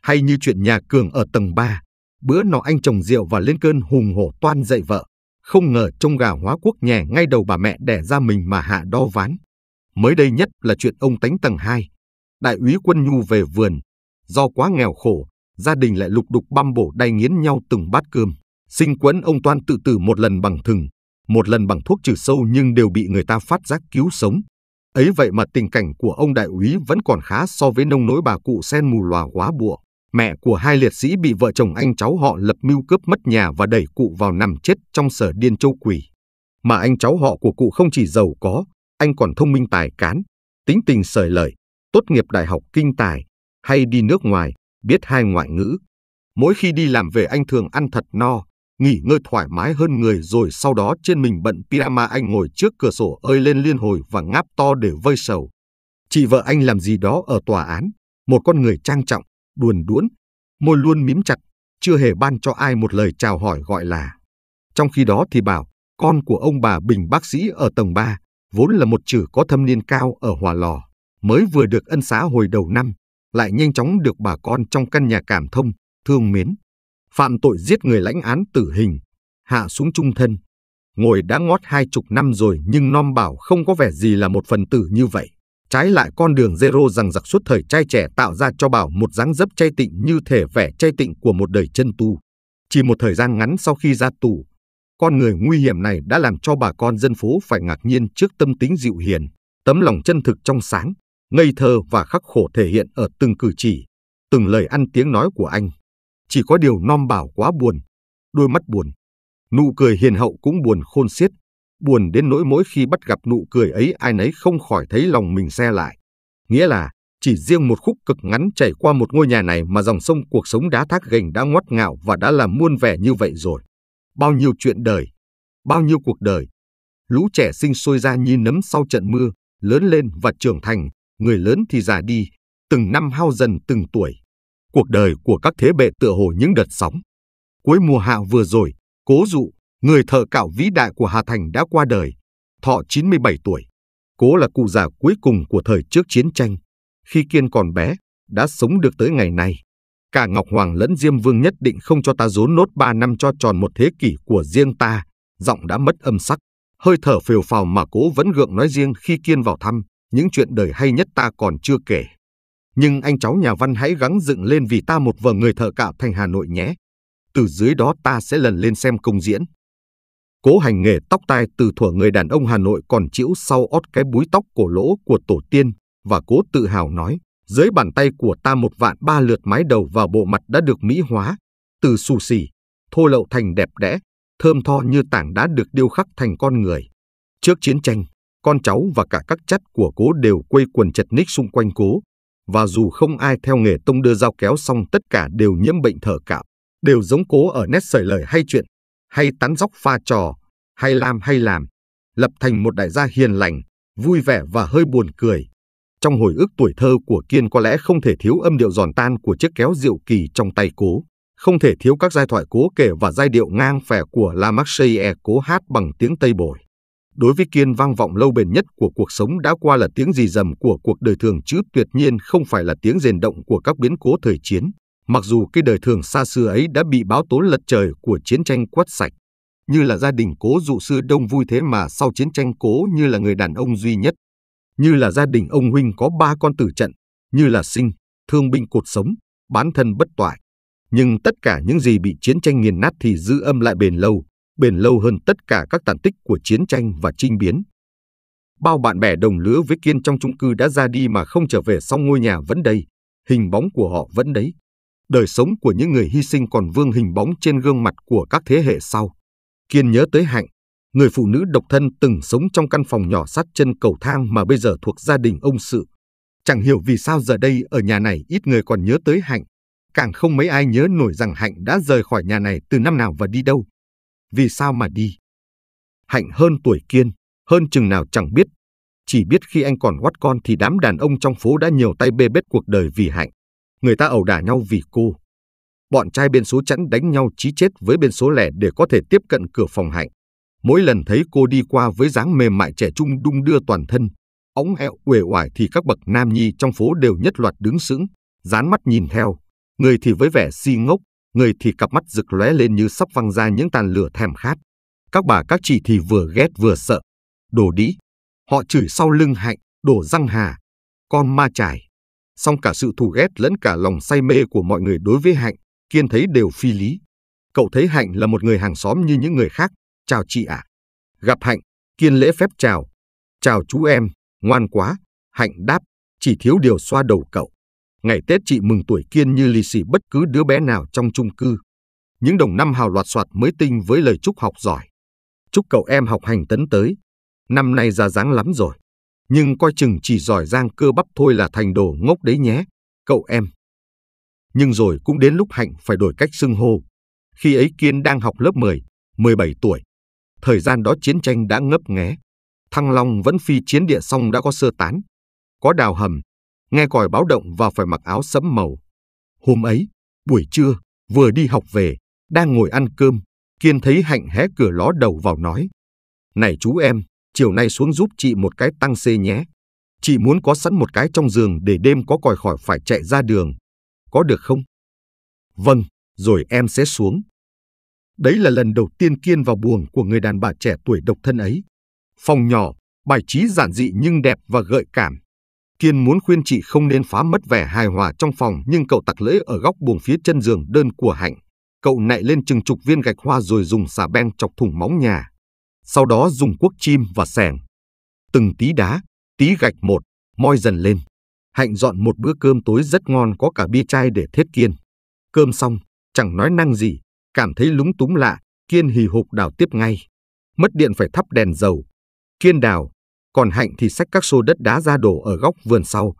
Hay như chuyện nhà Cường ở tầng 3, bữa nọ anh chồng rượu và lên cơn hùng hổ toan dậy vợ, không ngờ trông gà hóa quốc nhà ngay đầu bà mẹ đẻ ra mình mà hạ đo ván. Mới đây nhất là chuyện ông tánh tầng 2, đại úy quân nhu về vườn, do quá nghèo khổ, gia đình lại lục đục băm bổ đay nghiến nhau từng bát cơm. Sinh quẫn ông Toan tự tử một lần bằng thừng, một lần bằng thuốc trừ sâu nhưng đều bị người ta phát giác cứu sống. Ấy vậy mà tình cảnh của ông đại úy vẫn còn khá so với nông nỗi bà cụ sen mù lòa quá bụa. Mẹ của hai liệt sĩ bị vợ chồng anh cháu họ lập mưu cướp mất nhà và đẩy cụ vào nằm chết trong sở điên châu quỷ. Mà anh cháu họ của cụ không chỉ giàu có, anh còn thông minh tài cán, tính tình sởi lời, tốt nghiệp đại học kinh tài, hay đi nước ngoài, biết hai ngoại ngữ. Mỗi khi đi làm về anh thường ăn thật no, nghỉ ngơi thoải mái hơn người rồi sau đó trên mình bận pyjama anh ngồi trước cửa sổ ơi lên liên hồi và ngáp to để vơi sầu. Chị vợ anh làm gì đó ở tòa án, một con người trang trọng, buồn đuỗn, môi luôn mím chặt, chưa hề ban cho ai một lời chào hỏi gọi là. Trong khi đó thì bảo, con của ông bà Bình bác sĩ ở tầng 3, vốn là một chữ có thâm niên cao ở Hòa Lò, mới vừa được ân xá hồi đầu năm, lại nhanh chóng được bà con trong căn nhà cảm thông, thương mến, phạm tội giết người lãnh án tử hình, hạ xuống trung thân. Ngồi đã ngót hai chục năm rồi nhưng non Bảo không có vẻ gì là một phần tử như vậy. Trái lại con đường Zero rằng giặc suốt thời trai trẻ tạo ra cho Bảo một dáng dấp trai tịnh như thể vẻ trai tịnh của một đời chân tu. Chỉ một thời gian ngắn sau khi ra tù, con người nguy hiểm này đã làm cho bà con dân phố phải ngạc nhiên trước tâm tính dịu hiền, tấm lòng chân thực trong sáng, ngây thơ và khắc khổ thể hiện ở từng cử chỉ, từng lời ăn tiếng nói của anh. Chỉ có điều non bảo quá buồn, đôi mắt buồn. Nụ cười hiền hậu cũng buồn khôn xiết, buồn đến nỗi mỗi khi bắt gặp nụ cười ấy ai nấy không khỏi thấy lòng mình xe lại. Nghĩa là, chỉ riêng một khúc cực ngắn chảy qua một ngôi nhà này mà dòng sông cuộc sống đá thác gành đã ngoắt ngạo và đã làm muôn vẻ như vậy rồi. Bao nhiêu chuyện đời, bao nhiêu cuộc đời. Lũ trẻ sinh sôi ra như nấm sau trận mưa, lớn lên và trưởng thành, người lớn thì già đi, từng năm hao dần từng tuổi cuộc đời của các thế bệ tựa hồ những đợt sóng. Cuối mùa hạ vừa rồi, Cố Dụ, người thợ cạo vĩ đại của Hà Thành đã qua đời, thọ 97 tuổi. Cố là cụ già cuối cùng của thời trước chiến tranh. Khi Kiên còn bé, đã sống được tới ngày nay. Cả Ngọc Hoàng lẫn Diêm Vương nhất định không cho ta rốn nốt ba năm cho tròn một thế kỷ của riêng ta. Giọng đã mất âm sắc, hơi thở phều phào mà cố vẫn gượng nói riêng khi Kiên vào thăm. Những chuyện đời hay nhất ta còn chưa kể nhưng anh cháu nhà văn hãy gắng dựng lên vì ta một vở người thợ cạo thành Hà Nội nhé. Từ dưới đó ta sẽ lần lên xem công diễn. Cố hành nghề tóc tai từ thuở người đàn ông Hà Nội còn chịu sau ót cái búi tóc cổ lỗ của tổ tiên và cố tự hào nói, dưới bàn tay của ta một vạn ba lượt mái đầu vào bộ mặt đã được mỹ hóa, từ xù xì, thô lậu thành đẹp đẽ, thơm tho như tảng đá được điêu khắc thành con người. Trước chiến tranh, con cháu và cả các chất của cố đều quây quần chật ních xung quanh cố, và dù không ai theo nghề tông đưa dao kéo xong tất cả đều nhiễm bệnh thở cạo, đều giống cố ở nét sởi lời hay chuyện, hay tán dóc pha trò, hay làm hay làm, lập thành một đại gia hiền lành, vui vẻ và hơi buồn cười. Trong hồi ức tuổi thơ của Kiên có lẽ không thể thiếu âm điệu giòn tan của chiếc kéo diệu kỳ trong tay cố, không thể thiếu các giai thoại cố kể và giai điệu ngang phè của La Marseillaise e cố hát bằng tiếng Tây Bổi. Đối với Kiên vang vọng lâu bền nhất của cuộc sống đã qua là tiếng rì rầm của cuộc đời thường chứ tuyệt nhiên không phải là tiếng rền động của các biến cố thời chiến, mặc dù cái đời thường xa xưa ấy đã bị báo tố lật trời của chiến tranh quét sạch. Như là gia đình cố dụ sư đông vui thế mà sau chiến tranh cố như là người đàn ông duy nhất. Như là gia đình ông huynh có ba con tử trận, như là sinh, thương binh cột sống, bán thân bất toại. Nhưng tất cả những gì bị chiến tranh nghiền nát thì dư âm lại bền lâu, bền lâu hơn tất cả các tàn tích của chiến tranh và chinh biến. Bao bạn bè đồng lứa với Kiên trong chung cư đã ra đi mà không trở về xong ngôi nhà vẫn đây, hình bóng của họ vẫn đấy. Đời sống của những người hy sinh còn vương hình bóng trên gương mặt của các thế hệ sau. Kiên nhớ tới Hạnh, người phụ nữ độc thân từng sống trong căn phòng nhỏ sát chân cầu thang mà bây giờ thuộc gia đình ông Sự. Chẳng hiểu vì sao giờ đây ở nhà này ít người còn nhớ tới Hạnh. Càng không mấy ai nhớ nổi rằng Hạnh đã rời khỏi nhà này từ năm nào và đi đâu vì sao mà đi. Hạnh hơn tuổi kiên, hơn chừng nào chẳng biết. Chỉ biết khi anh còn quát con thì đám đàn ông trong phố đã nhiều tay bê bết cuộc đời vì hạnh. Người ta ẩu đả nhau vì cô. Bọn trai bên số chẵn đánh nhau chí chết với bên số lẻ để có thể tiếp cận cửa phòng hạnh. Mỗi lần thấy cô đi qua với dáng mềm mại trẻ trung đung đưa toàn thân, ống ẹo uể oải thì các bậc nam nhi trong phố đều nhất loạt đứng sững, dán mắt nhìn theo, người thì với vẻ si ngốc, người thì cặp mắt rực lóe lên như sắp văng ra những tàn lửa thèm khát. Các bà các chị thì vừa ghét vừa sợ. Đồ đĩ. Họ chửi sau lưng hạnh, đổ răng hà. Con ma trải. Song cả sự thù ghét lẫn cả lòng say mê của mọi người đối với hạnh, kiên thấy đều phi lý. Cậu thấy hạnh là một người hàng xóm như những người khác. Chào chị ạ. À. Gặp hạnh, kiên lễ phép chào. Chào chú em, ngoan quá. Hạnh đáp, chỉ thiếu điều xoa đầu cậu. Ngày Tết chị mừng tuổi kiên như lì xì bất cứ đứa bé nào trong chung cư. Những đồng năm hào loạt soạt mới tinh với lời chúc học giỏi. Chúc cậu em học hành tấn tới. Năm nay già dáng lắm rồi. Nhưng coi chừng chỉ giỏi giang cơ bắp thôi là thành đồ ngốc đấy nhé, cậu em. Nhưng rồi cũng đến lúc Hạnh phải đổi cách xưng hô. Khi ấy Kiên đang học lớp 10, 17 tuổi. Thời gian đó chiến tranh đã ngấp nghé. Thăng Long vẫn phi chiến địa xong đã có sơ tán. Có đào hầm, nghe còi báo động và phải mặc áo sẫm màu. Hôm ấy, buổi trưa, vừa đi học về, đang ngồi ăn cơm, Kiên thấy Hạnh hé cửa ló đầu vào nói. Này chú em, chiều nay xuống giúp chị một cái tăng xê nhé. Chị muốn có sẵn một cái trong giường để đêm có còi khỏi phải chạy ra đường. Có được không? Vâng, rồi em sẽ xuống. Đấy là lần đầu tiên Kiên vào buồng của người đàn bà trẻ tuổi độc thân ấy. Phòng nhỏ, bài trí giản dị nhưng đẹp và gợi cảm. Kiên muốn khuyên chị không nên phá mất vẻ hài hòa trong phòng nhưng cậu tặc lưỡi ở góc buồng phía chân giường đơn của Hạnh. Cậu nạy lên chừng chục viên gạch hoa rồi dùng xà beng chọc thủng móng nhà. Sau đó dùng cuốc chim và sẻng. Từng tí đá, tí gạch một, moi dần lên. Hạnh dọn một bữa cơm tối rất ngon có cả bia chai để thiết Kiên. Cơm xong, chẳng nói năng gì, cảm thấy lúng túng lạ, Kiên hì hục đào tiếp ngay. Mất điện phải thắp đèn dầu. Kiên đào, còn Hạnh thì xách các xô đất đá ra đổ ở góc vườn sau.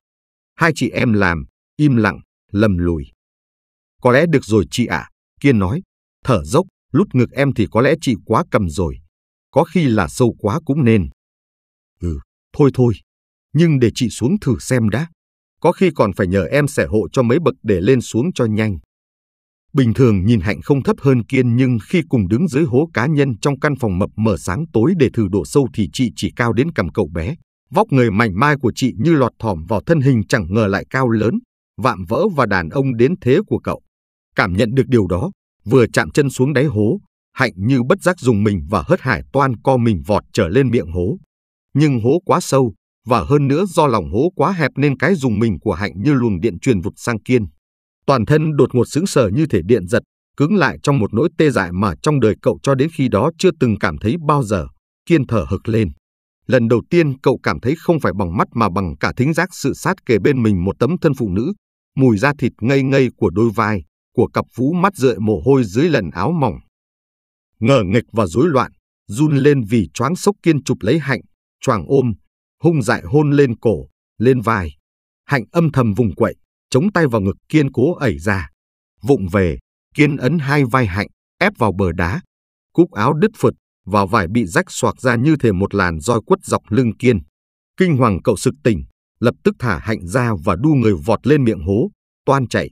Hai chị em làm, im lặng, lầm lùi. Có lẽ được rồi chị ạ, à, Kiên nói, thở dốc, lút ngực em thì có lẽ chị quá cầm rồi. Có khi là sâu quá cũng nên. Ừ, thôi thôi, nhưng để chị xuống thử xem đã. Có khi còn phải nhờ em sẻ hộ cho mấy bậc để lên xuống cho nhanh. Bình thường nhìn Hạnh không thấp hơn Kiên nhưng khi cùng đứng dưới hố cá nhân trong căn phòng mập mở sáng tối để thử độ sâu thì chị chỉ cao đến cầm cậu bé. Vóc người mảnh mai của chị như lọt thỏm vào thân hình chẳng ngờ lại cao lớn, vạm vỡ và đàn ông đến thế của cậu. Cảm nhận được điều đó, vừa chạm chân xuống đáy hố, Hạnh như bất giác dùng mình và hớt hải toan co mình vọt trở lên miệng hố. Nhưng hố quá sâu, và hơn nữa do lòng hố quá hẹp nên cái dùng mình của Hạnh như luồng điện truyền vụt sang Kiên. Toàn thân đột ngột sững sờ như thể điện giật, cứng lại trong một nỗi tê dại mà trong đời cậu cho đến khi đó chưa từng cảm thấy bao giờ. Kiên thở hực lên. Lần đầu tiên cậu cảm thấy không phải bằng mắt mà bằng cả thính giác sự sát kề bên mình một tấm thân phụ nữ, mùi da thịt ngây ngây của đôi vai, của cặp vú mắt rượi mồ hôi dưới lần áo mỏng. Ngờ nghịch và rối loạn, run lên vì choáng sốc kiên chụp lấy hạnh, choàng ôm, hung dại hôn lên cổ, lên vai. Hạnh âm thầm vùng quậy, chống tay vào ngực kiên cố ẩy ra. Vụng về, kiên ấn hai vai hạnh, ép vào bờ đá. Cúc áo đứt phật và vải bị rách xoạc ra như thể một làn roi quất dọc lưng kiên. Kinh hoàng cậu sực tỉnh, lập tức thả hạnh ra và đu người vọt lên miệng hố, toan chạy.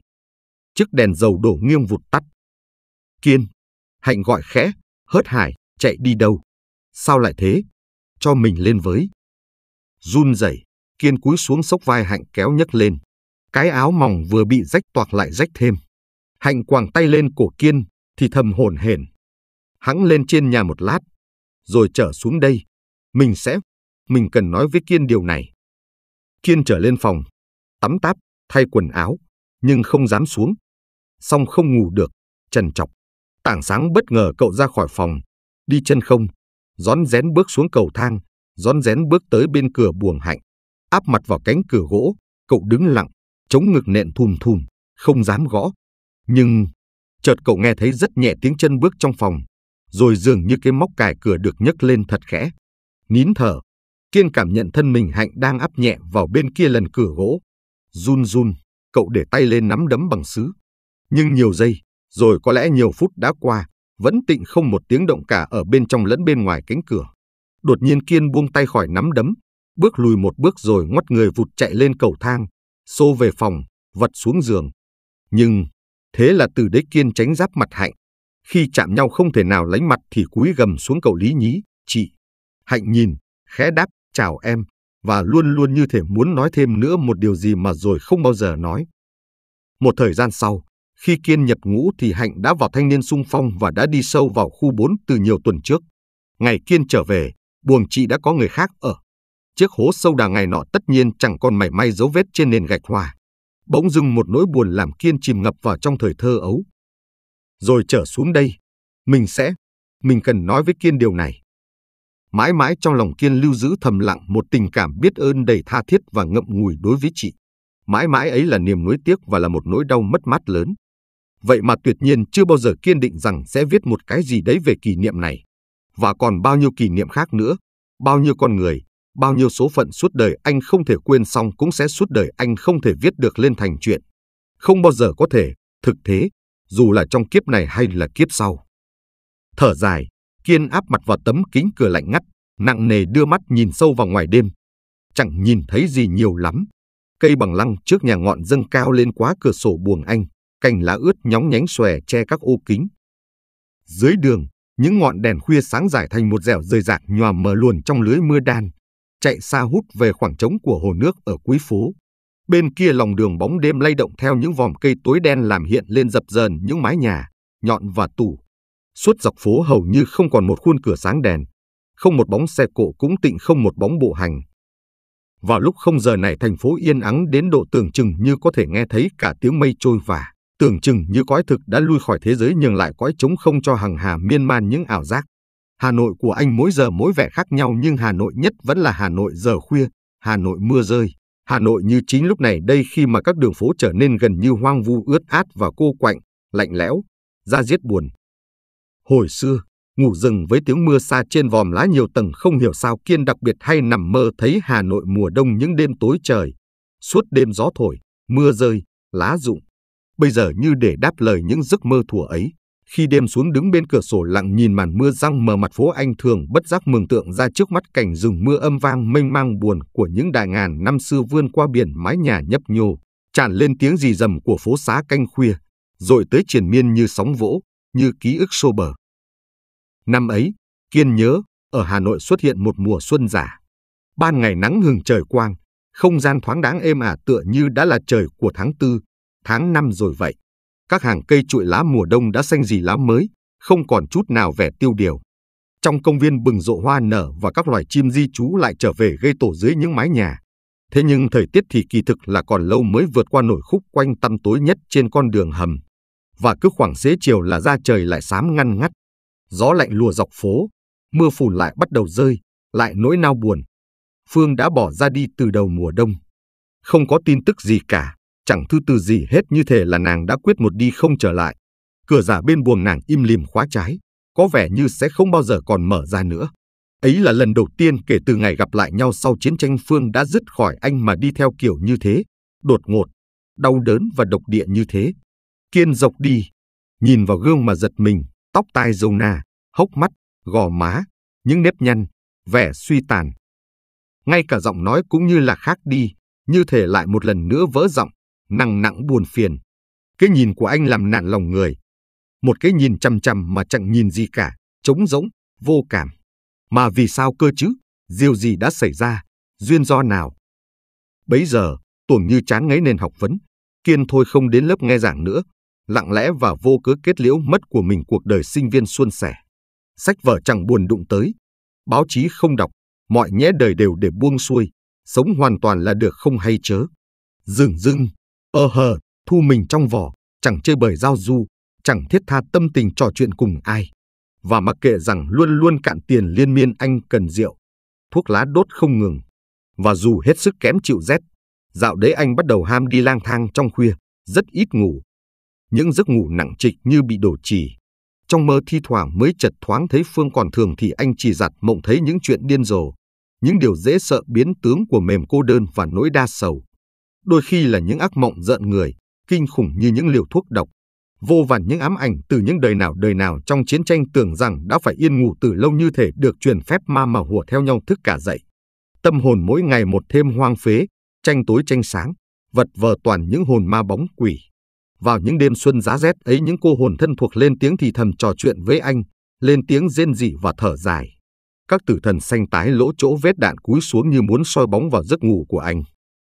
Chiếc đèn dầu đổ nghiêng vụt tắt. Kiên, hạnh gọi khẽ, hớt hải, chạy đi đâu? Sao lại thế? Cho mình lên với. Run rẩy, Kiên cúi xuống sốc vai hạnh kéo nhấc lên. Cái áo mỏng vừa bị rách toạc lại rách thêm. Hạnh quàng tay lên cổ Kiên thì thầm hồn hển. Hắn lên trên nhà một lát, rồi trở xuống đây. Mình sẽ, mình cần nói với Kiên điều này. Kiên trở lên phòng, tắm táp, thay quần áo, nhưng không dám xuống. Xong không ngủ được, trần chọc. Tảng sáng bất ngờ cậu ra khỏi phòng, đi chân không, rón rén bước xuống cầu thang, rón rén bước tới bên cửa buồng hạnh. Áp mặt vào cánh cửa gỗ, cậu đứng lặng, chống ngực nện thùm thùm, không dám gõ. Nhưng, chợt cậu nghe thấy rất nhẹ tiếng chân bước trong phòng, rồi dường như cái móc cài cửa được nhấc lên thật khẽ. Nín thở, Kiên cảm nhận thân mình Hạnh đang áp nhẹ vào bên kia lần cửa gỗ. Run run, cậu để tay lên nắm đấm bằng sứ. Nhưng nhiều giây, rồi có lẽ nhiều phút đã qua, vẫn tịnh không một tiếng động cả ở bên trong lẫn bên ngoài cánh cửa. Đột nhiên Kiên buông tay khỏi nắm đấm, bước lùi một bước rồi ngoắt người vụt chạy lên cầu thang, xô về phòng, vật xuống giường. Nhưng, thế là từ đế kiên tránh giáp mặt hạnh. Khi chạm nhau không thể nào lánh mặt thì cúi gầm xuống cậu Lý Nhí, chị. Hạnh nhìn, khẽ đáp, chào em, và luôn luôn như thể muốn nói thêm nữa một điều gì mà rồi không bao giờ nói. Một thời gian sau, khi Kiên nhập ngũ thì Hạnh đã vào thanh niên sung phong và đã đi sâu vào khu 4 từ nhiều tuần trước. Ngày Kiên trở về, buồng chị đã có người khác ở. Chiếc hố sâu đà ngày nọ tất nhiên chẳng còn mảy may dấu vết trên nền gạch hòa Bỗng dưng một nỗi buồn làm Kiên chìm ngập vào trong thời thơ ấu. Rồi trở xuống đây, mình sẽ, mình cần nói với Kiên điều này. Mãi mãi trong lòng Kiên lưu giữ thầm lặng một tình cảm biết ơn đầy tha thiết và ngậm ngùi đối với chị. Mãi mãi ấy là niềm nuối tiếc và là một nỗi đau mất mát lớn. Vậy mà tuyệt nhiên chưa bao giờ kiên định rằng sẽ viết một cái gì đấy về kỷ niệm này. Và còn bao nhiêu kỷ niệm khác nữa, bao nhiêu con người, Bao nhiêu số phận suốt đời anh không thể quên xong cũng sẽ suốt đời anh không thể viết được lên thành chuyện. Không bao giờ có thể, thực thế, dù là trong kiếp này hay là kiếp sau. Thở dài, Kiên áp mặt vào tấm kính cửa lạnh ngắt, nặng nề đưa mắt nhìn sâu vào ngoài đêm. Chẳng nhìn thấy gì nhiều lắm. Cây bằng lăng trước nhà ngọn dâng cao lên quá cửa sổ buồng anh, cành lá ướt nhóng nhánh xòe che các ô kính. Dưới đường, những ngọn đèn khuya sáng giải thành một dẻo rời rạc nhòa mờ luồn trong lưới mưa đan, chạy xa hút về khoảng trống của hồ nước ở cuối Phố. Bên kia lòng đường bóng đêm lay động theo những vòm cây tối đen làm hiện lên dập dờn những mái nhà, nhọn và tủ. Suốt dọc phố hầu như không còn một khuôn cửa sáng đèn, không một bóng xe cộ cũng tịnh không một bóng bộ hành. Vào lúc không giờ này thành phố yên ắng đến độ tưởng chừng như có thể nghe thấy cả tiếng mây trôi và tưởng chừng như cõi thực đã lui khỏi thế giới nhường lại cõi trống không cho hằng hà miên man những ảo giác. Hà Nội của anh mỗi giờ mỗi vẻ khác nhau nhưng Hà Nội nhất vẫn là Hà Nội giờ khuya, Hà Nội mưa rơi, Hà Nội như chính lúc này đây khi mà các đường phố trở nên gần như hoang vu ướt át và cô quạnh, lạnh lẽo, ra giết buồn. Hồi xưa, ngủ rừng với tiếng mưa xa trên vòm lá nhiều tầng không hiểu sao Kiên đặc biệt hay nằm mơ thấy Hà Nội mùa đông những đêm tối trời. Suốt đêm gió thổi, mưa rơi, lá rụng. Bây giờ như để đáp lời những giấc mơ thủa ấy, khi đêm xuống đứng bên cửa sổ lặng nhìn màn mưa răng mờ mặt phố anh thường bất giác mường tượng ra trước mắt cảnh rừng mưa âm vang mênh mang buồn của những đại ngàn năm xưa vươn qua biển mái nhà nhấp nhô, tràn lên tiếng rì rầm của phố xá canh khuya, rồi tới triền miên như sóng vỗ, như ký ức xô bờ. Năm ấy, kiên nhớ, ở Hà Nội xuất hiện một mùa xuân giả. Ban ngày nắng hừng trời quang, không gian thoáng đáng êm ả à tựa như đã là trời của tháng tư tháng năm rồi vậy các hàng cây trụi lá mùa đông đã xanh gì lá mới, không còn chút nào vẻ tiêu điều. Trong công viên bừng rộ hoa nở và các loài chim di trú lại trở về gây tổ dưới những mái nhà. Thế nhưng thời tiết thì kỳ thực là còn lâu mới vượt qua nổi khúc quanh tăm tối nhất trên con đường hầm. Và cứ khoảng xế chiều là ra trời lại xám ngăn ngắt. Gió lạnh lùa dọc phố, mưa phùn lại bắt đầu rơi, lại nỗi nao buồn. Phương đã bỏ ra đi từ đầu mùa đông. Không có tin tức gì cả chẳng thư từ gì hết như thể là nàng đã quyết một đi không trở lại. Cửa giả bên buồng nàng im lìm khóa trái, có vẻ như sẽ không bao giờ còn mở ra nữa. Ấy là lần đầu tiên kể từ ngày gặp lại nhau sau chiến tranh Phương đã dứt khỏi anh mà đi theo kiểu như thế, đột ngột, đau đớn và độc địa như thế. Kiên dọc đi, nhìn vào gương mà giật mình, tóc tai dâu nà hốc mắt, gò má, những nếp nhăn, vẻ suy tàn. Ngay cả giọng nói cũng như là khác đi, như thể lại một lần nữa vỡ giọng, nặng nặng buồn phiền. Cái nhìn của anh làm nản lòng người. Một cái nhìn chằm chằm mà chẳng nhìn gì cả, trống rỗng, vô cảm. Mà vì sao cơ chứ? Điều gì đã xảy ra? Duyên do nào? Bấy giờ, tuồng như chán ngấy nên học vấn. Kiên thôi không đến lớp nghe giảng nữa. Lặng lẽ và vô cớ kết liễu mất của mình cuộc đời sinh viên xuân sẻ. Sách vở chẳng buồn đụng tới. Báo chí không đọc. Mọi nhẽ đời đều để buông xuôi. Sống hoàn toàn là được không hay chớ. Dừng dưng, Ơ ờ hờ, thu mình trong vỏ, chẳng chơi bời giao du, chẳng thiết tha tâm tình trò chuyện cùng ai. Và mặc kệ rằng luôn luôn cạn tiền liên miên anh cần rượu, thuốc lá đốt không ngừng. Và dù hết sức kém chịu rét, dạo đấy anh bắt đầu ham đi lang thang trong khuya, rất ít ngủ. Những giấc ngủ nặng trịch như bị đổ chỉ Trong mơ thi thoảng mới chật thoáng thấy Phương còn thường thì anh chỉ giặt mộng thấy những chuyện điên rồ, những điều dễ sợ biến tướng của mềm cô đơn và nỗi đa sầu đôi khi là những ác mộng giận người, kinh khủng như những liều thuốc độc. Vô vàn những ám ảnh từ những đời nào đời nào trong chiến tranh tưởng rằng đã phải yên ngủ từ lâu như thể được truyền phép ma mà hùa theo nhau thức cả dậy. Tâm hồn mỗi ngày một thêm hoang phế, tranh tối tranh sáng, vật vờ toàn những hồn ma bóng quỷ. Vào những đêm xuân giá rét ấy những cô hồn thân thuộc lên tiếng thì thầm trò chuyện với anh, lên tiếng rên rỉ và thở dài. Các tử thần xanh tái lỗ chỗ vết đạn cúi xuống như muốn soi bóng vào giấc ngủ của anh.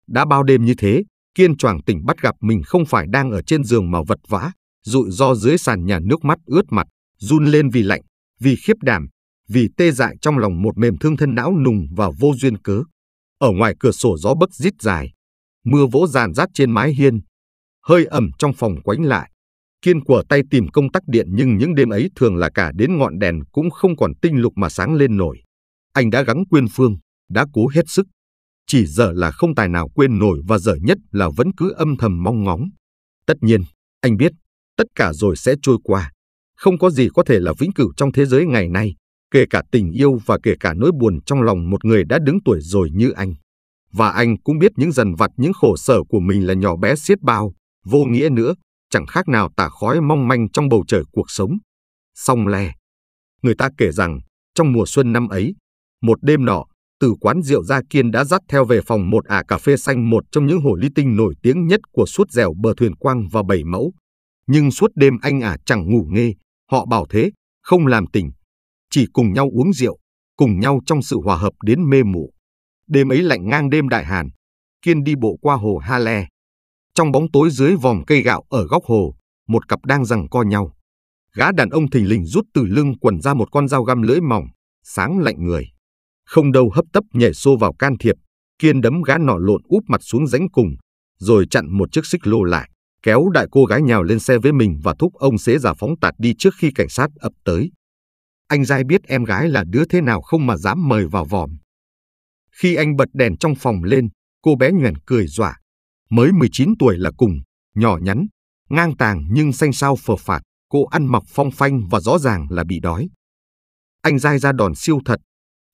Đã bao đêm như thế, Kiên choàng tỉnh bắt gặp mình không phải đang ở trên giường mà vật vã, rụi do dưới sàn nhà nước mắt ướt mặt, run lên vì lạnh, vì khiếp đảm, vì tê dại trong lòng một mềm thương thân não nùng và vô duyên cớ. Ở ngoài cửa sổ gió bấc rít dài, mưa vỗ ràn rát trên mái hiên, hơi ẩm trong phòng quánh lại. Kiên của tay tìm công tắc điện nhưng những đêm ấy thường là cả đến ngọn đèn cũng không còn tinh lục mà sáng lên nổi. Anh đã gắng quyên phương, đã cố hết sức, chỉ dở là không tài nào quên nổi và dở nhất là vẫn cứ âm thầm mong ngóng. Tất nhiên, anh biết, tất cả rồi sẽ trôi qua. Không có gì có thể là vĩnh cửu trong thế giới ngày nay, kể cả tình yêu và kể cả nỗi buồn trong lòng một người đã đứng tuổi rồi như anh. Và anh cũng biết những dần vặt những khổ sở của mình là nhỏ bé xiết bao, vô nghĩa nữa, chẳng khác nào tả khói mong manh trong bầu trời cuộc sống. Song le, người ta kể rằng, trong mùa xuân năm ấy, một đêm nọ từ quán rượu ra Kiên đã dắt theo về phòng một ả cà phê xanh một trong những hồ ly tinh nổi tiếng nhất của suốt dẻo bờ thuyền quang và bảy mẫu. Nhưng suốt đêm anh ả chẳng ngủ nghe, họ bảo thế, không làm tình. Chỉ cùng nhau uống rượu, cùng nhau trong sự hòa hợp đến mê mụ. Đêm ấy lạnh ngang đêm đại hàn, Kiên đi bộ qua hồ Ha Le. Trong bóng tối dưới vòm cây gạo ở góc hồ, một cặp đang rằng co nhau. Gã đàn ông thình lình rút từ lưng quần ra một con dao găm lưỡi mỏng, sáng lạnh người. Không đâu hấp tấp nhảy xô vào can thiệp, kiên đấm gã nọ lộn úp mặt xuống rãnh cùng, rồi chặn một chiếc xích lô lại, kéo đại cô gái nhào lên xe với mình và thúc ông xế giả phóng tạt đi trước khi cảnh sát ập tới. Anh dai biết em gái là đứa thế nào không mà dám mời vào vòm. Khi anh bật đèn trong phòng lên, cô bé nhoẻn cười dọa. Mới 19 tuổi là cùng, nhỏ nhắn, ngang tàng nhưng xanh sao phờ phạt, cô ăn mặc phong phanh và rõ ràng là bị đói. Anh dai ra đòn siêu thật,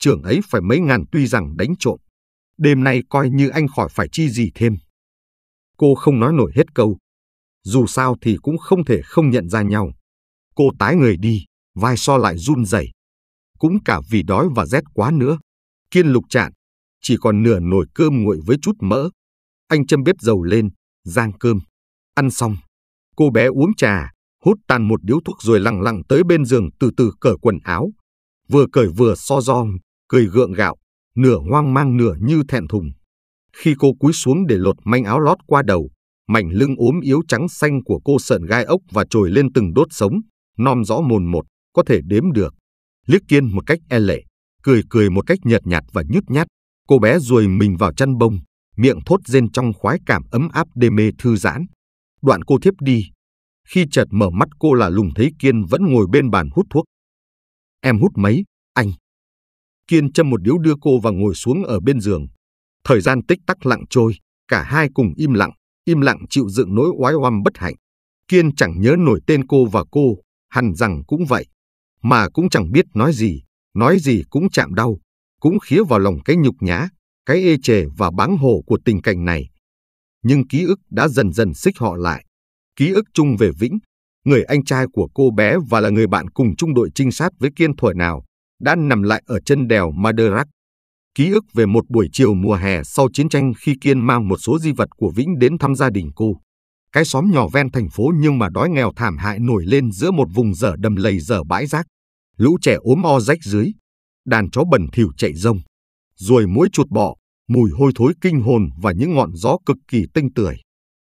trưởng ấy phải mấy ngàn tuy rằng đánh trộm. Đêm nay coi như anh khỏi phải chi gì thêm. Cô không nói nổi hết câu. Dù sao thì cũng không thể không nhận ra nhau. Cô tái người đi, vai so lại run rẩy. Cũng cả vì đói và rét quá nữa. Kiên lục chạn, chỉ còn nửa nồi cơm nguội với chút mỡ. Anh châm bếp dầu lên, rang cơm. Ăn xong, cô bé uống trà, hút tàn một điếu thuốc rồi lặng lặng tới bên giường từ từ cởi quần áo. Vừa cởi vừa so giòn, cười gượng gạo, nửa hoang mang nửa như thẹn thùng. Khi cô cúi xuống để lột manh áo lót qua đầu, mảnh lưng ốm yếu trắng xanh của cô sợn gai ốc và trồi lên từng đốt sống, nom rõ mồn một, có thể đếm được. Liếc Kiên một cách e lệ, cười cười một cách nhợt nhạt và nhút nhát, cô bé ruồi mình vào chân bông, miệng thốt rên trong khoái cảm ấm áp đê mê thư giãn. Đoạn cô thiếp đi. Khi chợt mở mắt cô là lùng thấy Kiên vẫn ngồi bên bàn hút thuốc. Em hút mấy, anh? Kiên châm một điếu đưa cô và ngồi xuống ở bên giường. Thời gian tích tắc lặng trôi, cả hai cùng im lặng, im lặng chịu dựng nỗi oái oăm bất hạnh. Kiên chẳng nhớ nổi tên cô và cô, hẳn rằng cũng vậy. Mà cũng chẳng biết nói gì, nói gì cũng chạm đau, cũng khía vào lòng cái nhục nhã, cái ê chề và báng hồ của tình cảnh này. Nhưng ký ức đã dần dần xích họ lại. Ký ức chung về Vĩnh, người anh trai của cô bé và là người bạn cùng trung đội trinh sát với Kiên thuở nào, đã nằm lại ở chân đèo Madarak. Ký ức về một buổi chiều mùa hè sau chiến tranh khi Kiên mang một số di vật của Vĩnh đến thăm gia đình cô. Cái xóm nhỏ ven thành phố nhưng mà đói nghèo thảm hại nổi lên giữa một vùng dở đầm lầy dở bãi rác. Lũ trẻ ốm o rách dưới, đàn chó bẩn thỉu chạy rông, ruồi muỗi chuột bọ, mùi hôi thối kinh hồn và những ngọn gió cực kỳ tinh tưởi.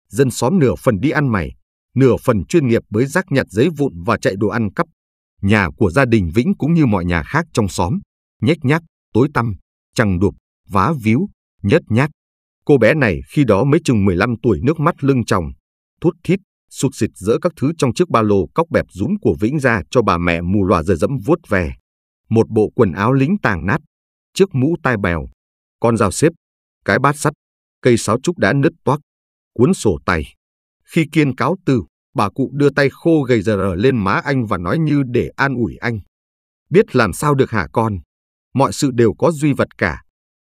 Dân xóm nửa phần đi ăn mày, nửa phần chuyên nghiệp bới rác nhặt giấy vụn và chạy đồ ăn cắp. Nhà của gia đình Vĩnh cũng như mọi nhà khác trong xóm, nhếch nhác, tối tăm, chằng đục, vá víu, nhất nhát. Cô bé này khi đó mới chừng 15 tuổi nước mắt lưng tròng, thút thít, sụt xịt dỡ các thứ trong chiếc ba lô cóc bẹp rúm của Vĩnh ra cho bà mẹ mù lòa rời dẫm vuốt về. Một bộ quần áo lính tàng nát, chiếc mũ tai bèo, con dao xếp, cái bát sắt, cây sáo trúc đã nứt toác, cuốn sổ tay. Khi Kiên cáo từ, bà cụ đưa tay khô gầy giờ lên má anh và nói như để an ủi anh. Biết làm sao được hả con? Mọi sự đều có duy vật cả.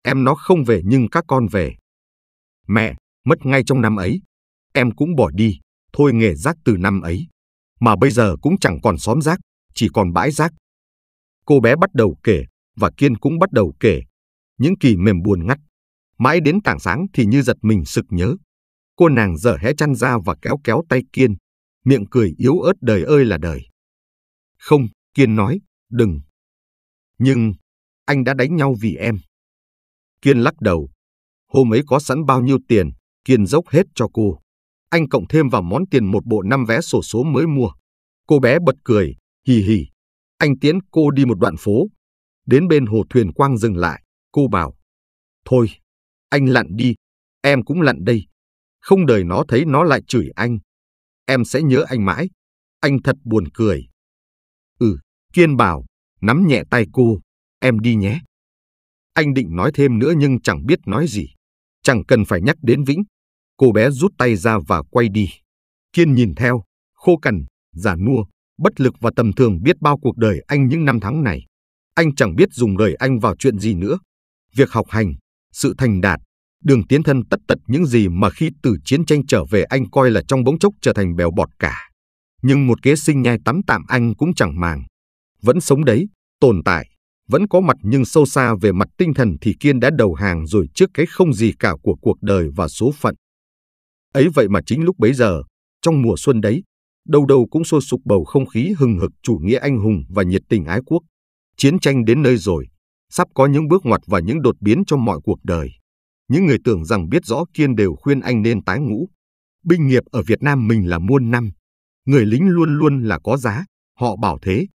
Em nó không về nhưng các con về. Mẹ, mất ngay trong năm ấy. Em cũng bỏ đi, thôi nghề rác từ năm ấy. Mà bây giờ cũng chẳng còn xóm rác, chỉ còn bãi rác. Cô bé bắt đầu kể, và Kiên cũng bắt đầu kể. Những kỳ mềm buồn ngắt. Mãi đến tảng sáng thì như giật mình sực nhớ. Cô nàng dở hé chăn ra và kéo kéo tay Kiên miệng cười yếu ớt đời ơi là đời. Không, Kiên nói, đừng. Nhưng, anh đã đánh nhau vì em. Kiên lắc đầu. Hôm ấy có sẵn bao nhiêu tiền, Kiên dốc hết cho cô. Anh cộng thêm vào món tiền một bộ năm vé sổ số mới mua. Cô bé bật cười, hì hì. Anh tiến cô đi một đoạn phố. Đến bên hồ thuyền quang dừng lại, cô bảo. Thôi, anh lặn đi, em cũng lặn đây. Không đời nó thấy nó lại chửi anh em sẽ nhớ anh mãi. Anh thật buồn cười. Ừ, chuyên bảo, nắm nhẹ tay cô, em đi nhé. Anh định nói thêm nữa nhưng chẳng biết nói gì. Chẳng cần phải nhắc đến Vĩnh. Cô bé rút tay ra và quay đi. Kiên nhìn theo, khô cằn, giả nua, bất lực và tầm thường biết bao cuộc đời anh những năm tháng này. Anh chẳng biết dùng lời anh vào chuyện gì nữa. Việc học hành, sự thành đạt, Đường tiến thân tất tật những gì mà khi từ chiến tranh trở về anh coi là trong bỗng chốc trở thành bèo bọt cả. Nhưng một kế sinh nhai tắm tạm anh cũng chẳng màng. Vẫn sống đấy, tồn tại, vẫn có mặt nhưng sâu xa về mặt tinh thần thì Kiên đã đầu hàng rồi trước cái không gì cả của cuộc đời và số phận. Ấy vậy mà chính lúc bấy giờ, trong mùa xuân đấy, đâu đâu cũng sôi sục bầu không khí hừng hực chủ nghĩa anh hùng và nhiệt tình ái quốc. Chiến tranh đến nơi rồi, sắp có những bước ngoặt và những đột biến trong mọi cuộc đời những người tưởng rằng biết rõ Kiên đều khuyên anh nên tái ngũ. Binh nghiệp ở Việt Nam mình là muôn năm, người lính luôn luôn là có giá, họ bảo thế.